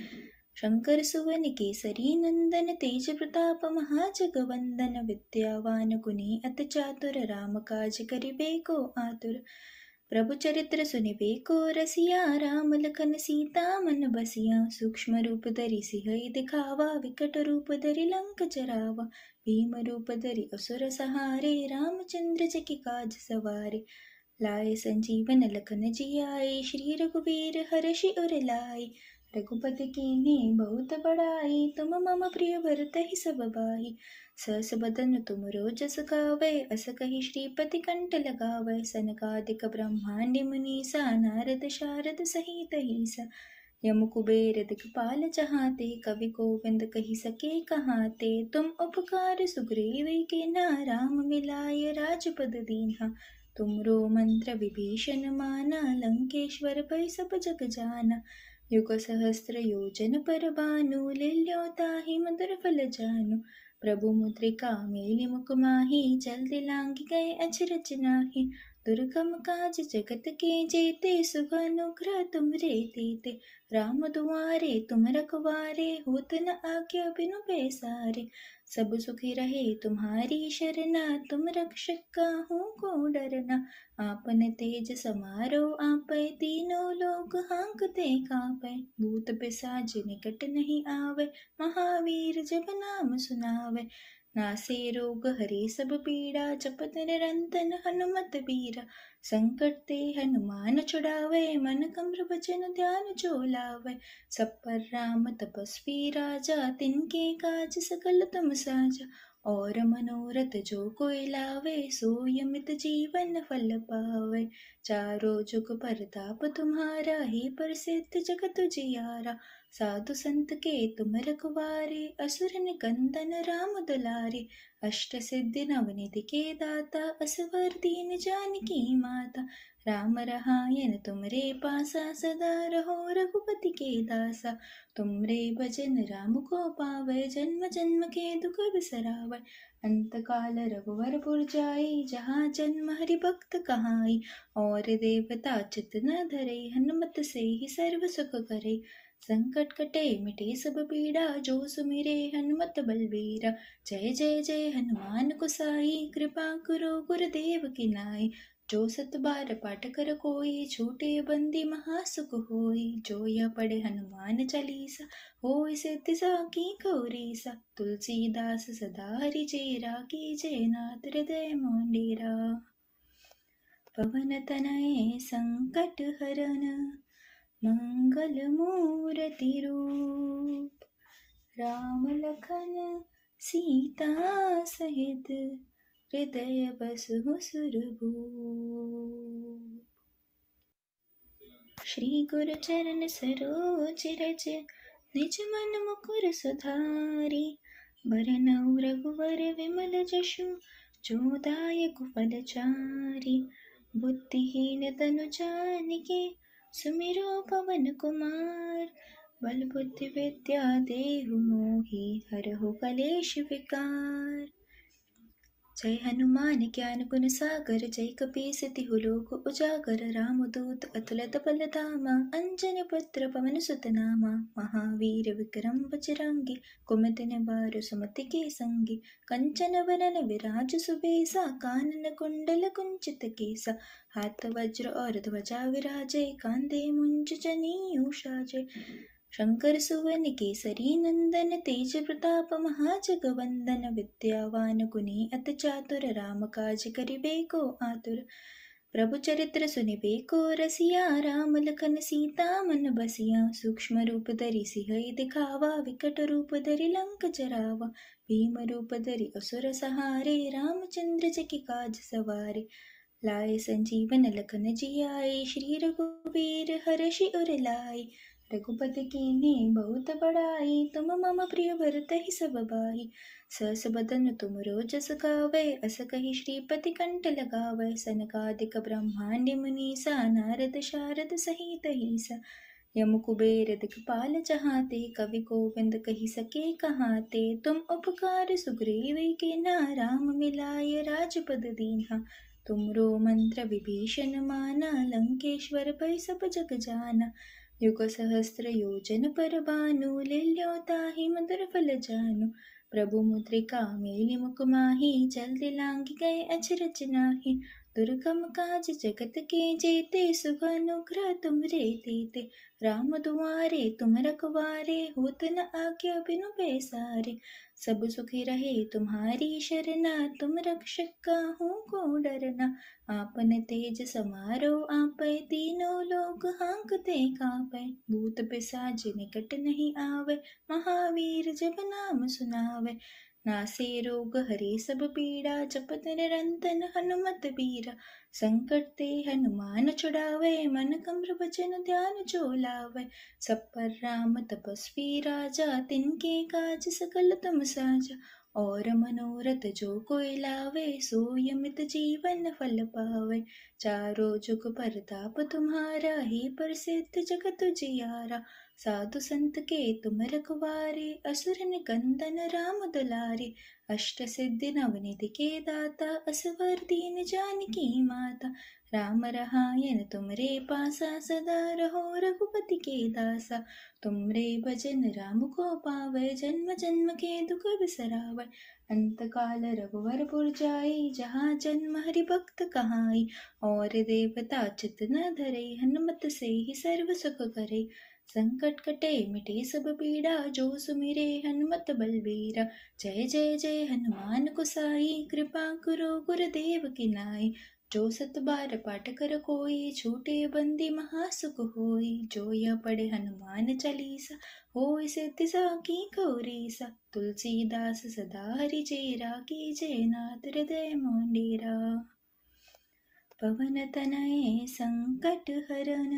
शङ्कर सुवन केसरि नन्दन तेज महा महाजगवन्दन विद्यावान गुणि अथ चातुर रामकाज काज करिबेको आतुर प्रभु चरित्र सुनिबेको रसिया रामलखन मन बसिया सूक्ष्म रूप धरि सिहै दिखावा विकट रूप धरि लङ्क भीम रूप धरि असुर सहारे रामचन्द्र जकि काज सवारे लाय सञ्जीवन लखन जियाय श्री रघुवीर हरषि उर लाई रघुपति कीन्ही बहुत बड़ाई तुम मम प्रिय भरत ही सब बाही सहस बदन तुम रोज सकावे अस कही श्रीपति कंठ लगावे सनकादिक ब्रह्मांड मुनीसा नारद शारद सहित ही सा यम कुबेर दिखपाल जहाते कवि गोविंद कही सके कहाते तुम उपकार सुग्रीव के ना राम मिलाय राजपद दीना तुम रो मंत्र विभीषण माना लंकेश्वर भय सब जग जाना युगसहस्रयोजन मधुर फल जानु प्रभु मुद्रिका मेलि मुकुमाहि जल दिलांग गए अचरच नाही दुर्गम काज जगत के जेते सुख अनुग्रह तुम रे देते राम दुआरे तुम रखवारे होत न आज्ञा बिनु बेसारे सब सुखी रहे तुम्हारी शरणा तुम रक्षक का हूँ को डरना आपन तेज समारो आप तीनों लोग हाँकते कापे भूत पिसाज निकट नहीं आवे महावीर जब नाम सुनावे नासे रोग हरे सब पीड़ा जपत निरंतन हनुमत बीरा संकट ते हनुमान छुड़ावे मन कम्र भजन ध्यान जो लावे सब पर राम तपस्वी राजा तिनके काज सकल तम साजा और मनोरथ जो कोई लावे सोयमित जीवन फल पावे चारों जुग परताप तुम्हारा ही प्रसिद्ध जगत जियारा साधु संत के तुम रघुवारे असुरन कंदन राम दुलारे अष्ट सिद्धि नवनिधि के दाता असवर दीन जानकी माता राम रहायन रे पासा सदा रहो रघुपति के दासा तुम रे भजन राम को पावे जन्म जन्म के दुख बिसरावे अंत काल रघुवर पुर जाय जहाँ जन्म हरि भक्त कहाई और देवता चित न धरे हनुमत से ही सर्व सुख करे संकट कटे मिटे सब पीड़ा जो सुमिरे हनुमत बलबीरा जय जय जय हनुमान कुसाई कृपा करो गुरुदेव की नाई जो सत बार पाठ कर कोई छोटे बंदी महासुख होई जो या पढ़े हनुमान चालीसा हो इसे तिजा की गौरीसा तुलसीदास सदा हरि जेरा की जय नाथ हृदय मोंडेरा पवन तनय संकट हरन मङ्गलमूरतिरूप रामलखन सीता सहित हृदय बसुसुरभू श्रीगुरुचरण सरोचिरच मुकुर सुधारि नौ रघुवर विमल चशु चोदाय तनु जानिके सुमिरो पवन कुमार बल बुद्धि विद्या देहु मोहि हर हो कलेश विकार जय हनुमान ज्ञान गुण जय ज्ञानपुनसागर जैकपीसति हुलोक उजागर रामदूत धामा अंजन पुत्र पवन सुतनामा महावीर विक्रम कुमत कुमतिनबारु सुमति संगी कंचन वनन विराज सुबेसा कानन कुण्डल कुञ्चित केस हातवज्र मुंज जनी उषा जय शङ्कर सुवन केसरि नन्दन तेजप्रताप महाजगवन्दन विद्यावान् कुने चातुर रामकाज करिबो आतुर प्रभुचरित्र सुनिबे को रसिया रामलखन सीतामन बसिया सूक्ष्मरूप धरि सिहै विकट रूप धरि लङ्क चरावा रूप धरि असुर सहारे रामचन्द्र चकि काज सवारे लाय सञ्जीवन लखन जियाय श्री रघुबीर हरषि उर लायि रघुपति कीने बहुत बड़ाई तुम मम प्रिय भरत ही सब बाही सहस बदन तुम रोज सकावे अस कही श्रीपति कंठ लगावे सनकादिक ब्रह्मांड सा नारद शारद सहित ही सा यम कुबेर दिखपाल जहाते कवि गोविंद कही सके कहाते तुम उपकार सुग्रीव के ना राम मिलाय राजपद दीना तुम रो मंत्र विभीषण माना लंकेश्वर भय सब जग जाना युगसहस्रयोजन परबानुल्योता फल जानु प्रभु मुद्रिका मेलि मुकुमाहि जल लांग गए अचरच नाही दुर्गम काज जगत के जेते शुभ अनुग्रह तुम रे देते राम दुआरे तुम रखवारे होत न आज्ञा बिनु बेसारे सब सुखी रहे तुम्हारी शरणा तुम रक्षक का हूँ को डरना आपन तेज समारो आप तीनों लोग हाँकते कापे भूत पिसाच निकट नहीं आवे महावीर जब नाम सुनावे नासे रोग हरे सब पीड़ा जपत निरंतन हनुमत बीरा संकट ते हनुमान छुड़ावे मन कम्र भजन ध्यान जो लावे सब पर राम तपस्वी राजा तिनके काज सकल तम साजा और मनोरथ जो कोई लावे सोयमित जीवन फल पावे चारों जुग परताप तुम्हारा ही प्रसिद्ध जगत जियारा साधु संत के तुम रखवारे असुर निकंदन राम दुलारी अष्ट सिद्धि नवनिधि के दाता असवर दीन जानकी माता राम रहायन रे पासा सदा रहो रघुपति के दासा तुम रे भजन राम को पावे जन्म जन्म के दुख बिसरावे अंत काल रघुवर पुर जाए जहाँ जन्म हरि भक्त कहाई और देवता चित न धरे हनुमत से ही सर्व सुख करे संकट कटे मिटे सब पीड़ा जो सुमिरे हनुमत बलबीरा जय जय जय हनुमान कुसाई कृपा करो गुरुदेव की नाई जो सत बार पाठ कर कोई छूटे बंदी महासुख होई जो यह पढ़े हनुमान चालीसा हो सिद्धि की गौरीसा तुलसीदास सदा हरि जेरा की जय नाथ हृदय मोंडेरा पवन तनय संकट हरन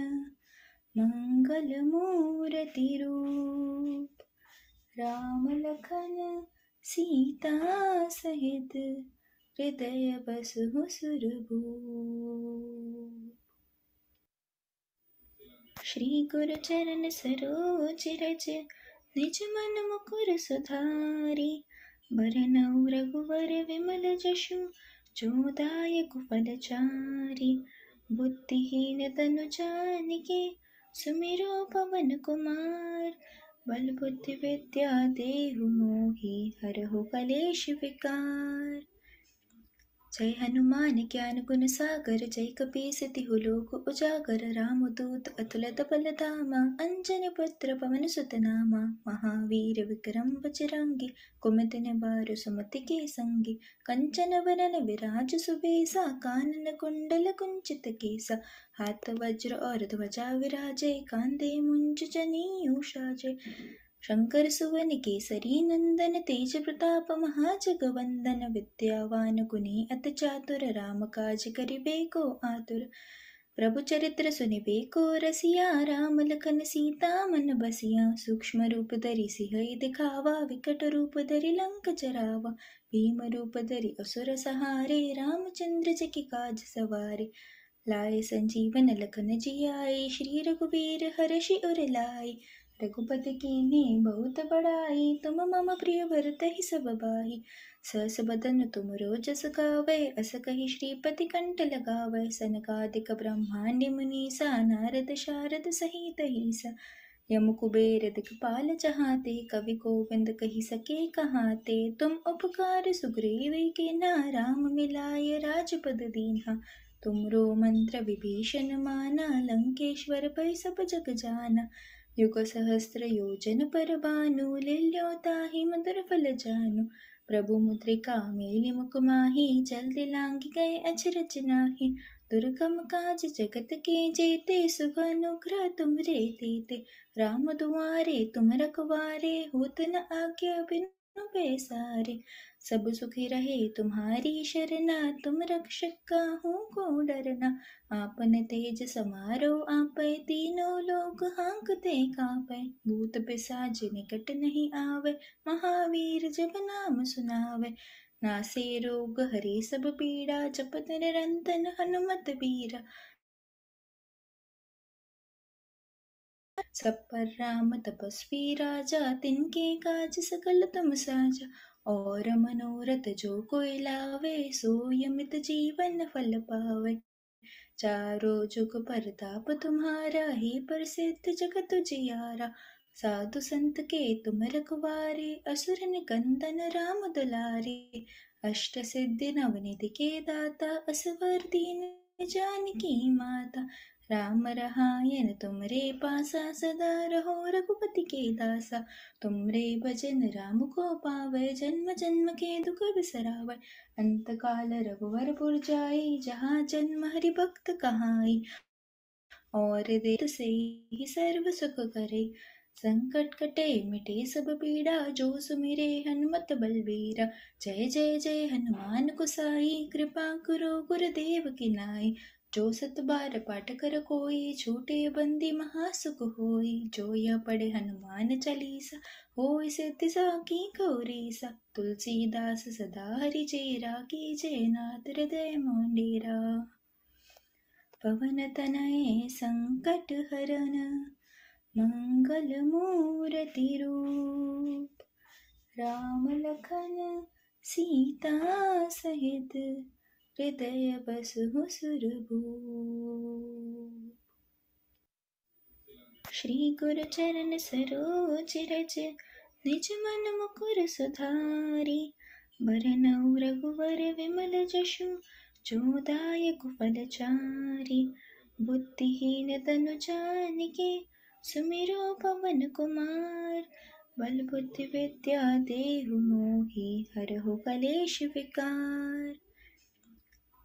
मङ्गलमूरतिरूप रामलखन सीता सहित हृदय श्रीगुरुचरण सरोचिरज मुकुर सुधारि नौ रघुवर विमल चशु चोदाय तनु जानिके सुमिरो पवन कुमार बल बुद्धि विद्या देहु मोहि हर हो कलेश विकार जय हनुमान ज्ञान गुण सागर जय कपी जै लोक उजागर राम दूत रामदूत धामा अंजन पुत्र पवन नामा महावीर विक्रम बजरंगी कुमित बार सुमति संगे कंचन वनन विराज सुबेसा कानन और ध्वजा विराजे कांदे मुंज जनी उषा जय शङ्कर सुवन केसरि नन्दन तेजप्रताप महाजगवन्दन विद्यावान् गुने अथ चातुर रामकाज करि बे आतुर आतुर प्रभुचरित्र सुनि बेको रसिया रामलखन मन बसिया सूक्ष्म रूप धरि सिहै विकट रूप धरि लङ्क चरावा भीम रूप धरि असुर सहारे रामचन्द्र जकि काज सवारे लाय सञ्जीवन लखन जियाय श्री रघुवीर हरषि उर लयि रघुपति कीने बहुत बड़ाई तुम मम प्रिय भरत ही सब बाही सहस बदन तुम रोज सकावे अस कही श्रीपति कंठ लगावे सनकादिक ब्रह्मांड सा नारद शारद सहित ही सा यम कुबेर दिखपाल जहाते कवि गोविंद कही सके कहाते तुम उपकार सुग्रीव के ना राम मिलाय राजपद दीना तुम रो मंत्र विभीषण माना लंकेश्वर भय सब जग जाना योजन मधुर फल जानु प्रभु मुद्रिका प्रभुमुद्रिका मेलिमुकुमाहि जल दिलांग गए अचरज नाही दुर्गम काज जगत के जेते शुभ अनुग्रह तुम रे देते राम दुआरे तुम रखवारे होत न आज्ञा बिनु बेसारे सब सुखी रहे तुम्हारी शरणा तुम रक्षक का हूँ को डरना आपन तेज समारो आप तीनों लोग हाँकते कापे भूत पिसाज निकट नहीं आवे महावीर जब नाम सुनावे नासे रोग हरे सब पीड़ा जपत निरंतन हनुमत वीरा सब पर राम तपस्वी राजा तिनके काज सकल तुम साजा और मनोरथ जो कोई लावे सोयमित जीवन फल पावे चारों जुग परताप तुम्हारा ही प्रसिद्ध जगत जियारा साधु संत के तुम रखवारे असुर निकंदन राम दुलारे अष्ट सिद्धि नवनिधि के दाता असवर दीन जानकी माता राम रहायन तुम रे पासा सदा रहो रघुपति के दासा तुम रे भजन राम को पावे जन्म जन्म के दुख बिसराव अंत काल रघुवर पुर जाए जहाँ जन्म हरि भक्त कहाय और देत से ही सर्व सुख करे संकट कटे मिटे सब पीड़ा जो सुमिरे हनुमत बलबीरा जय जय जय हनुमान कुसाई कृपा करो गुरुदेव की नाई जो सतबार पाठ कर कोई छूटे बंदी महासुख होई जो यह पढ़े हनुमान चालीसा हो सिद्धा की कौरीसा तुलसीदास सदा हरि चेरा की जय नाथ हृदय मोंडेरा पवन तनय संकट हरन मंगल मूरति रूप राम लखन सीता सहित हृदय बस श्री गुरु चरण सरोज रज निज मन मुकुर सुधारी नौ रघुवर विमल जशु जोदायक चारी बुद्धिहीन तनु जान के सुमिरो पवन कुमार बल बुद्धि विद्या देहु मोहि हरहु कलेश विकार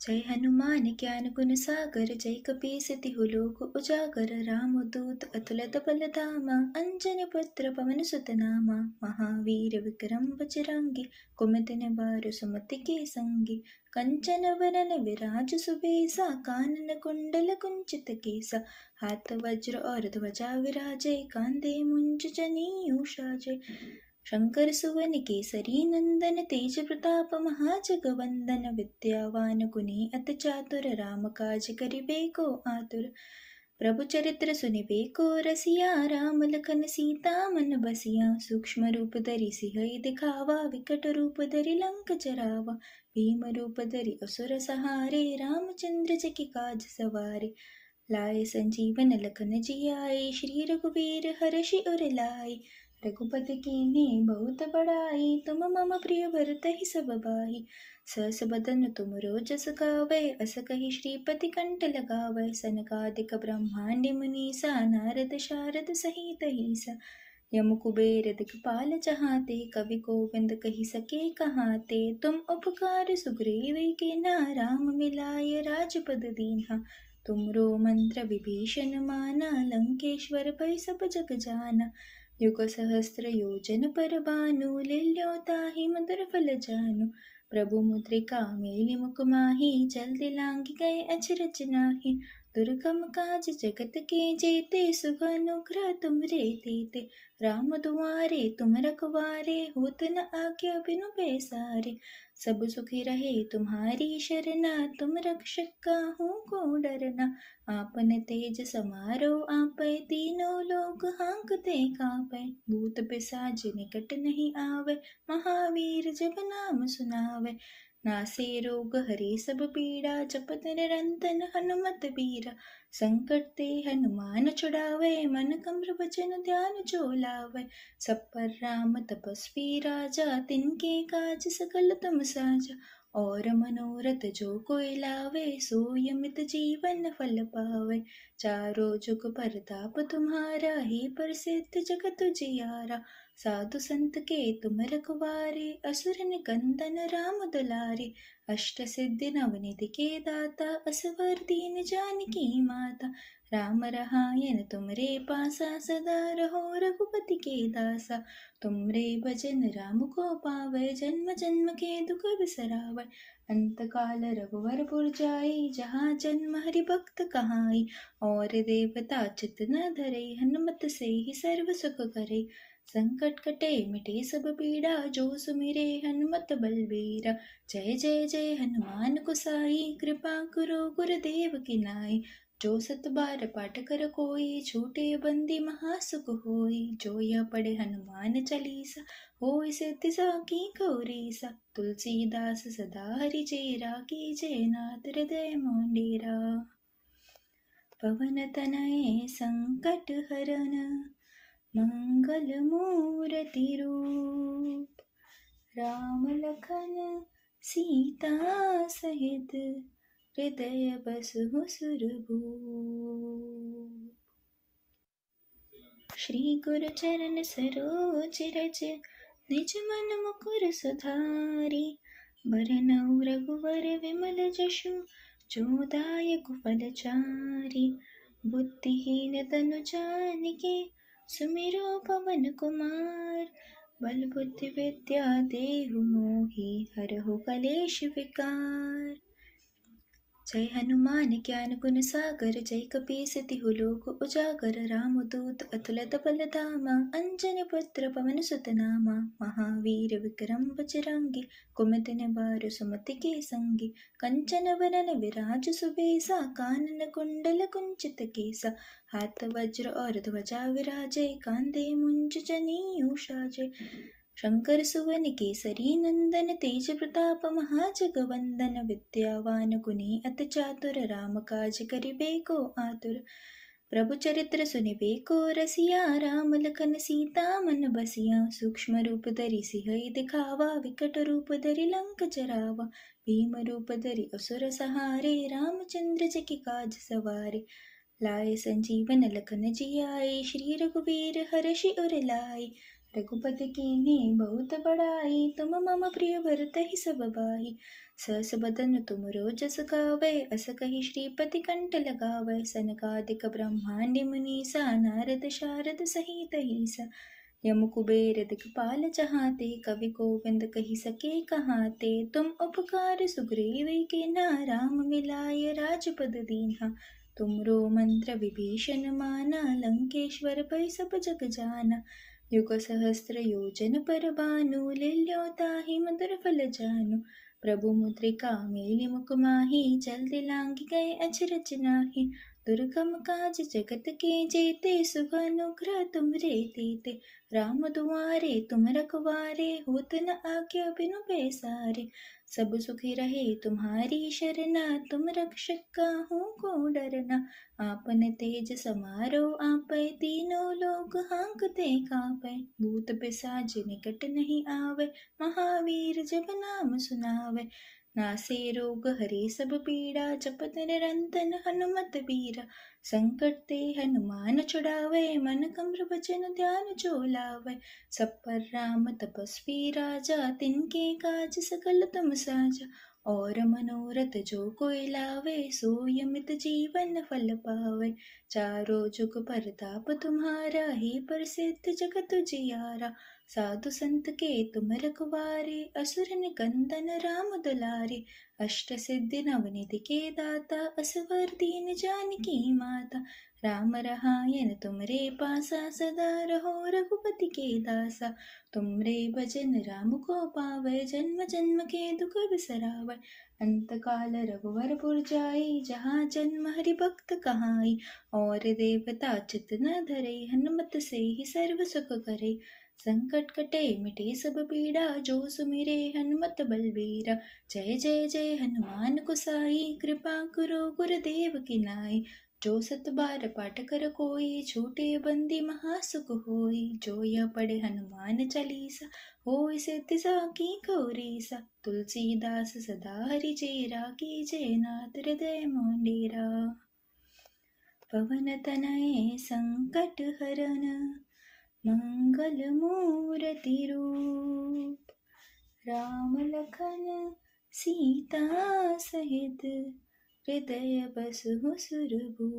जय हनुमान ज्ञान गुण सागर जय सति लोक उजागर राम दूत रामदूत धामा अंजन पुत्र पवन नामा महावीर विक्रम बजरंगी कुमित बार सुमति के संगे कंचन वरन विराज सुबेसा कानन कुंडल कुंचित केसा हाथ वज्र हातवज्र मुंज जनी कान्दे जय शङ्कर सुवन केसरि नन्दन तेजप्रताप महाजगवन्दन विद्यावान् चातुर रामकाज करिबेको आतुर प्रभुचरित्र चरित्र सुनिबेको रसिया रामलखन मन बसिया रूप धरि दिखावा विकट रूप धरि लङ्क चरावा रूप धरि असुर सहारे रामचन्द्र जकि काज सवारे लाय सञ्जीवन लखन जियाय श्री रघुवीर हरषि उर लयि रघुपति ने बहुत बड़ाई तुम मम प्रिय भरत ही सब बाही सहस बदन तुम रोज सकावे अस कही श्रीपति कंठ लगावे सनकादिक ब्रह्मांड सा नारद शारद सहित ही सा यम कुबेर पाल जहाते कवि गोविंद कही सके कहाते तुम उपकार सुग्रीव के ना राम मिलाय राजपद दीना तुम रो मंत्र विभीषण माना लंकेश्वर भय सब जग जाना युगसहस्र योजन मधुरफलजानु लल्लोताहि मंदर फल जानु प्रभु गए दुर्गम काज जगत के जेते सुगुण अनुग्रह रे देते राम दुवारे तुम रखवारे हो न आज्ञा बिनु बेसारे सब सुखी रहे तुम्हारी शरणा तुम रक्षक काहू को डरना आपने तेज समारो आप तीनों लोग हाँकते कापे भूत पिसाच निकट नहीं आवे महावीर जब नाम सुनावे नासे रोग हरे सब पीड़ा जपत निरंतन हनुमत बीरा संकट ते हनुमान छुड़ावे मन कम्र भजन ध्यान चोलावे सब पर राम तपस्वी राजा तिनके काज सकल तम साजा और मनोरथ जो कोई लावे सोयमित जीवन फल पावे चारों जुग परताप तुम्हारा ही प्रसिद्ध जगत जियारा साधु संत के तुम रखवारे असुर कंदन राम दुलारे अष्ट सिद्धि नवनिधि के दाता असवर दीन जानकी माता राम रहायन रे पासा सदा रहो रघुपति के दासा तुम रे भजन राम को पावे जन्म जन्म के दुख बिसरावे अंत काल रघुवर पुर जाये जहाँ जन्म हरि भक्त कहाई और देवता चित न धरे हनुमत से ही सर्व सुख करे संकट कटे मिटे सब पीड़ा जो सुमिरे हनुमत बलबीरा जय जय जय हनुमान कुसाई कृपा करो गुरुदेव की नाई जो सत बार पाठ कर कोई छोटे बंदी महासुख होई जो यह पढ़े हनुमान चालीसा हो इसे तिसा की गौरीसा तुलसीदास सदा हरि चेरा की जय नाथ हृदय मोंडेरा पवन तनय संकट हरन रामलखन सीता सहित हृदय बसु श्रीगुरुचरण सरोचिरज निज मन मुकुर सुधारि नौ रघुवर विमल जशु चोदाय गुफलचारि जानिके सुमिरो पवन कुमार बल बुद्धि विद्या देहु मोहि हर हो कलेश विकार जय हनुमान ज्ञान गुण सागर जय लोक उजागर रामदूत धामा अंजन पुत्र पवन नामा महावीर बजरंगी कुमति बार सुमति केसङ्गि कंचन वनन विराज सुबेसा कानन कुंडल कुंचित केसा हाथ वज्र हातवज्र औरध्वचा विराजय उषा जय शङ्कर सुवन केसरी नन्दन तेजप्रताप महाजगवन्दन विद्यावान् पुने अत चातुर रामकाज काज बे को आतुर प्रभुचरित्र सुनिबो रसिया रामलखन मन बसिया रूप धरि सिहै विकट रूप धरि लंक चरावा रूप धरि असुर सहारे रामचंद्र जकि काज सवारे लाय संजीवन लखन जियाय श्री रघुवीर हरषि उर लाई रघुपति कीने बहुत बड़ाई तुम मम प्रिय भरत ही सब बाही सहस बदन तुम रोज सखावे अस कही श्रीपति कंठ लगावे सनकादिक ब्रह्मांड मुनीसा नारद शारद सहित ही सा यम कुबेर दिखपाल जहाते कवि गोविंद कही सके कहाते तुम उपकार सुग्रीव के ना राम मिलाय राजपद दीना तुम रो मंत्र विभीषण माना लंकेश्वर भय सब जग जाना युगसहस्रयोजन परबानुल्योताहि मधुरफलजानु प्रभुमुद्रिका मेलिमुकुमाहि जल्दि लांघि गए अचरज नाही दुर्गम काज जगत के जेते सुभानुग्रह तुमरे देते राम दुआरे तुम रखवारे होत न आज्ञा बिनु बेसारे सब सुखी रहे तुम्हारी शरणा तुम रक्षक हूँ को डरना आपन तेज समारो आप तीनों लोग हाँकते कापे भूत पिसाज निकट नहीं आवे महावीर जब नाम सुनावे नासे रोग हरे सब पीड़ा जपत निरंतन हनुमत बीरा संकट ते हनुमान छुड़ावे मन कम्र भजन ध्यान जो लावे सब पर राम तपस्वी राजा तिनके काज सकल तुम साजा और मनोरथ जो कोई लावे सो यमित जीवन फल पावे चारों जुग परताप तुम्हारा ही प्रसिद्ध जगत जियारा साधु संत के तुम रखवारे असुर कंदन राम दुलारे अष्ट सिद्धि नवनिधि के दाता असवर दीन जानकी माता राम रहायन तुम रे पासा सदा रहो रघुपति के दासा तुम रे भजन राम को पावे जन्म जन्म के दुख बिसरावे अंत काल रघुवर पुर जाई जहाँ जन्म हरि भक्त कहाई और देवता चित न धरे हनुमत से ही सर्व सुख करे संकट कटे मिटे सब पीड़ा जो सुमिरे हनुमत बलबीरा जय जय जय हनुमान कुसाई कृपा करो गुरुदेव की नाई जो सत बार पाठ कर कोई छोटे बंदी महासुख होई जो यह पढ़े हनुमान चालीसा हो सिद्धि की गौरीसा तुलसीदास सदा हरि चेरा की जय नाथ हृदय मोडेरा पवन तनय संकट हरन रामलखन सीता सहित हृदय बसु सुरभू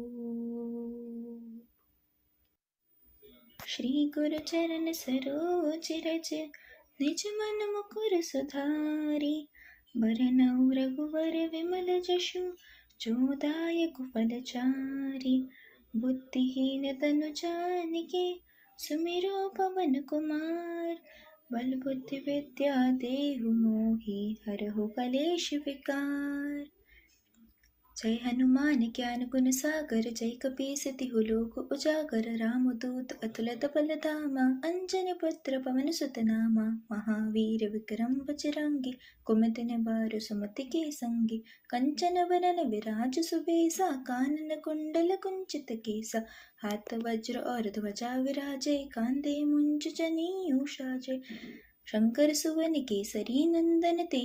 श्रीगुरुचरण सरोचिरच निज मुकुर सुधारी नौ रघुवर विमल चशु चोदाय तनु जानिके सुमेरो पवन कुमार बल बुद्धि विद्या देहु मोहि हर हो कलेश विकार जय हनुमान ज्ञान गुण सागर जय सति लोक उजागर राम दूत बल धामा अंजन पुत्र पवन नामा महावीर विक्रम बजरंगी कुमित बार सुमति संगे कंचन वनन विराज सुबेसा कानन केसा कुञ्चित केस कांदे मुंज जनी उषा जय शङ्करसुवन केसरि नन्दन अथ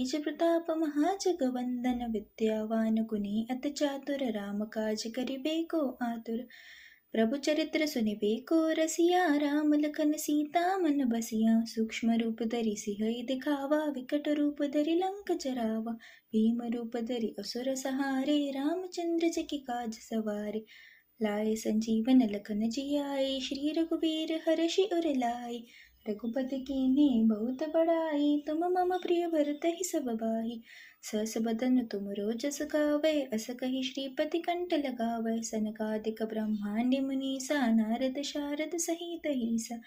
चातुर रामकाज बेको आतुर प्रभुचरित्र सुनिबेको रसिया रामलखन सीतामन बसिया सूक्ष्मरूप धरि सिहै दिखावा विकटरूप धरि लङ्क चरावा भीमरूप धरि असुर सहारे रामचन्द्र जकि काज सवारे लाय सञ्जीवन लखन जियाय श्रीरघुवीर हरषि उरलाय रघुपति ने बहुत बड़ाई तुम मम प्रिय भरत ही सब बाही सस बदन तुम रोज सगावे अस कही श्रीपति कंठ लगावे सनकादिक ब्रह्मांड मुनीसा नारद शारद सहित ही सा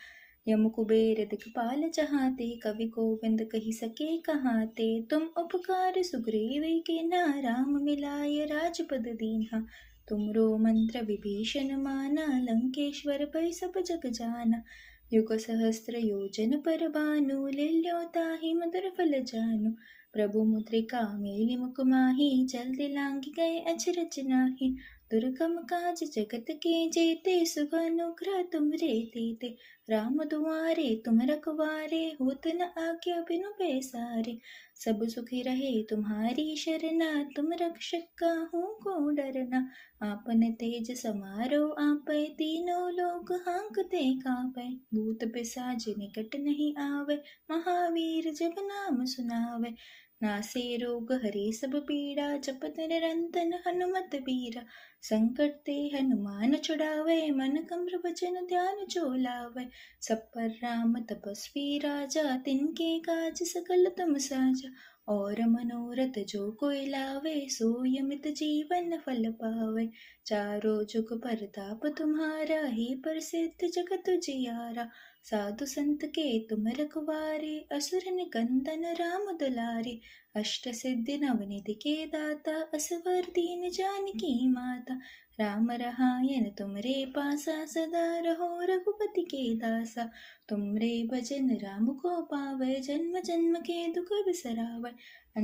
यम कुबेर दिखपाल चहाते कवि गोविंद कही सके कहाते तुम उपकार सुग्रीव के ना राम मिलाय राजपद दीना तुमरो मंत्र विभीषण माना लंकेश्वर पर सब जग जाना युग सहस्र योजन पर युगसहस्रयोजन मधुर फल जानु प्रभु मुद्रिका मेलि मुकुमाही जल दिलांग गए अचरच नाही दुर्गम काज जगत के जेते सुख अनुग्रह तुम रे देते राम दुआरे तुम रखवारे होत न आज्ञा बिनु बेसारे सब सुखी रहे तुम्हारी शरणा तुम रक्षक का हूँ को डरना आपन तेज समारो आप तीनों लोग हाँकते कापे भूत पिसाज निकट नहीं आवे महावीर जब नाम सुनावे नासे रोग हरे सब पीड़ा जप निरंतन हनुमत बीरा संकट ते हनुमान छुड़ावे मन कम्र भजन ध्यान चोलावे सब पर राम तपस्वी राजा तिनके काज सकल तुम साजा और मनोरथ जो कोई लावे सोयमित जीवन फल पावे चारों जुग परताप तुम्हारा ही प्रसिद्ध जगत जियारा साधु संत के तुम रखवारे असुर निकंदन राम दुलारे अष्ट सिद्धि नवनिधि के दाता असवर दीन जानकी माता राम रहायन रे पासा सदा रहो रघुपति के दासा तुम रे भजन राम को पावे जन्म जन्म के दुख बिसरावे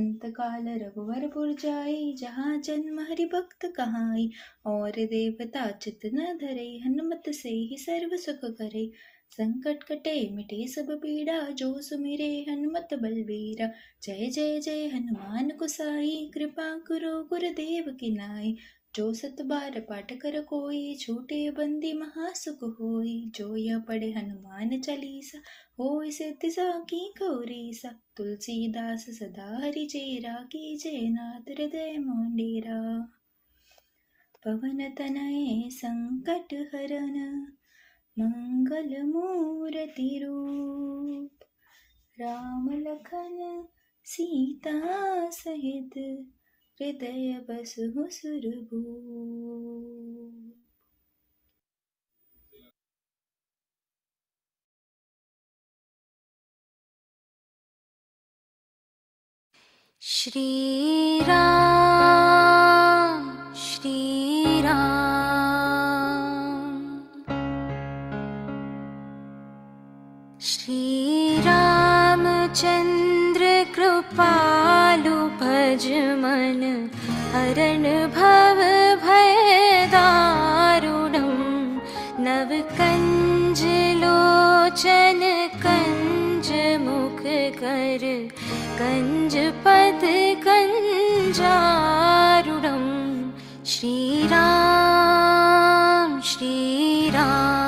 अंत काल रघुवर पुर जाए जहाँ जन्म हरि भक्त कहाई और देवता चित न धरे हनुमत से ही सर्व सुख करे संकट कटे मिटे सब पीड़ा जो सुमिरे हनुमत बलबीरा जय जय जय हनुमान कुसाई कृपा करो गुरुदेव की नाई जो सत बार पाठ कर कोई छोटे बंदी महासुख होई जो यह पढ़े हनुमान चालीसा हो सिद्ध की गौरीसा तुलसीदास सदा हरि चेरा की जय नाथ हृदय मोंडेरा पवन तनय संकट हरन मङ्गलमूरतिरूप रामलखन सीता सहित हृदय बसु सुरभु श्रीरा श्रीरा चन्द्र कृपलभज मन हरण भव भयदारुणं नवकञ्ज लोचन मुख कर श्री कञ्जारुणं श्रीराम श्रीराम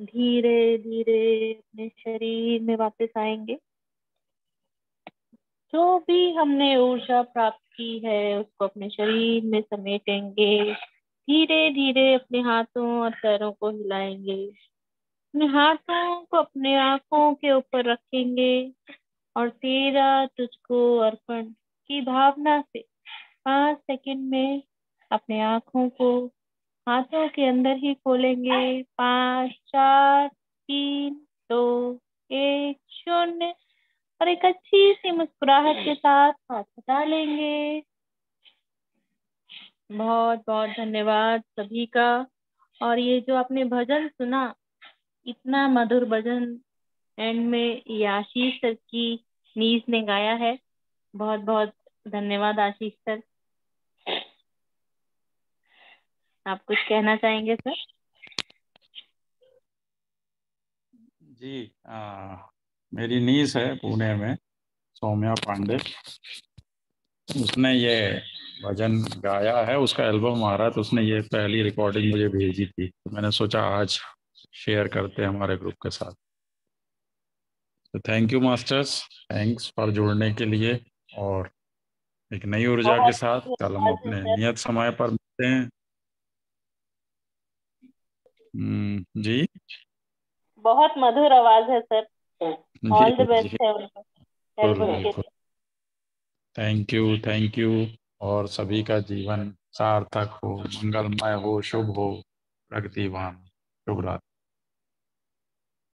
धीरे धीरे अपने शरीर में वापस आएंगे जो भी हमने ऊर्जा प्राप्त की है उसको अपने शरीर में समेटेंगे धीरे धीरे अपने हाथों और पैरों को हिलाएंगे अपने हाथों को अपने आंखों के ऊपर रखेंगे और तेरा तुझको अर्पण की भावना से पांच सेकंड में अपने आंखों को हाथों के अंदर ही खोलेंगे पांच चार तीन दो एक शून्य और एक अच्छी सी मुस्कुराहट के साथ हाथ हटा लेंगे बहुत बहुत धन्यवाद सभी का और ये जो आपने भजन सुना इतना मधुर भजन एंड में ये आशीष सर की नीज ने गाया है बहुत बहुत धन्यवाद आशीष सर आप कुछ कहना चाहेंगे सर जी आ, मेरी नीस है पुणे में सौम्या पांडे उसने ये भजन गाया है उसका एल्बम आ रहा है तो उसने ये पहली रिकॉर्डिंग मुझे भेजी थी तो मैंने सोचा आज शेयर करते हैं हमारे ग्रुप के साथ तो thank you masters thanks for जुड़ने के लिए और एक नई ऊर्जा के साथ कल हम अपने नियत समय पर मिलते हैं हम्म, जी बहुत मधुर आवाज है सर ऑल द बेस्ट है उनको थैंक यू थैंक यू और सभी का जीवन सार्थक हो मंगलमय हो शुभ हो प्रगतिवान शुभ रात्रि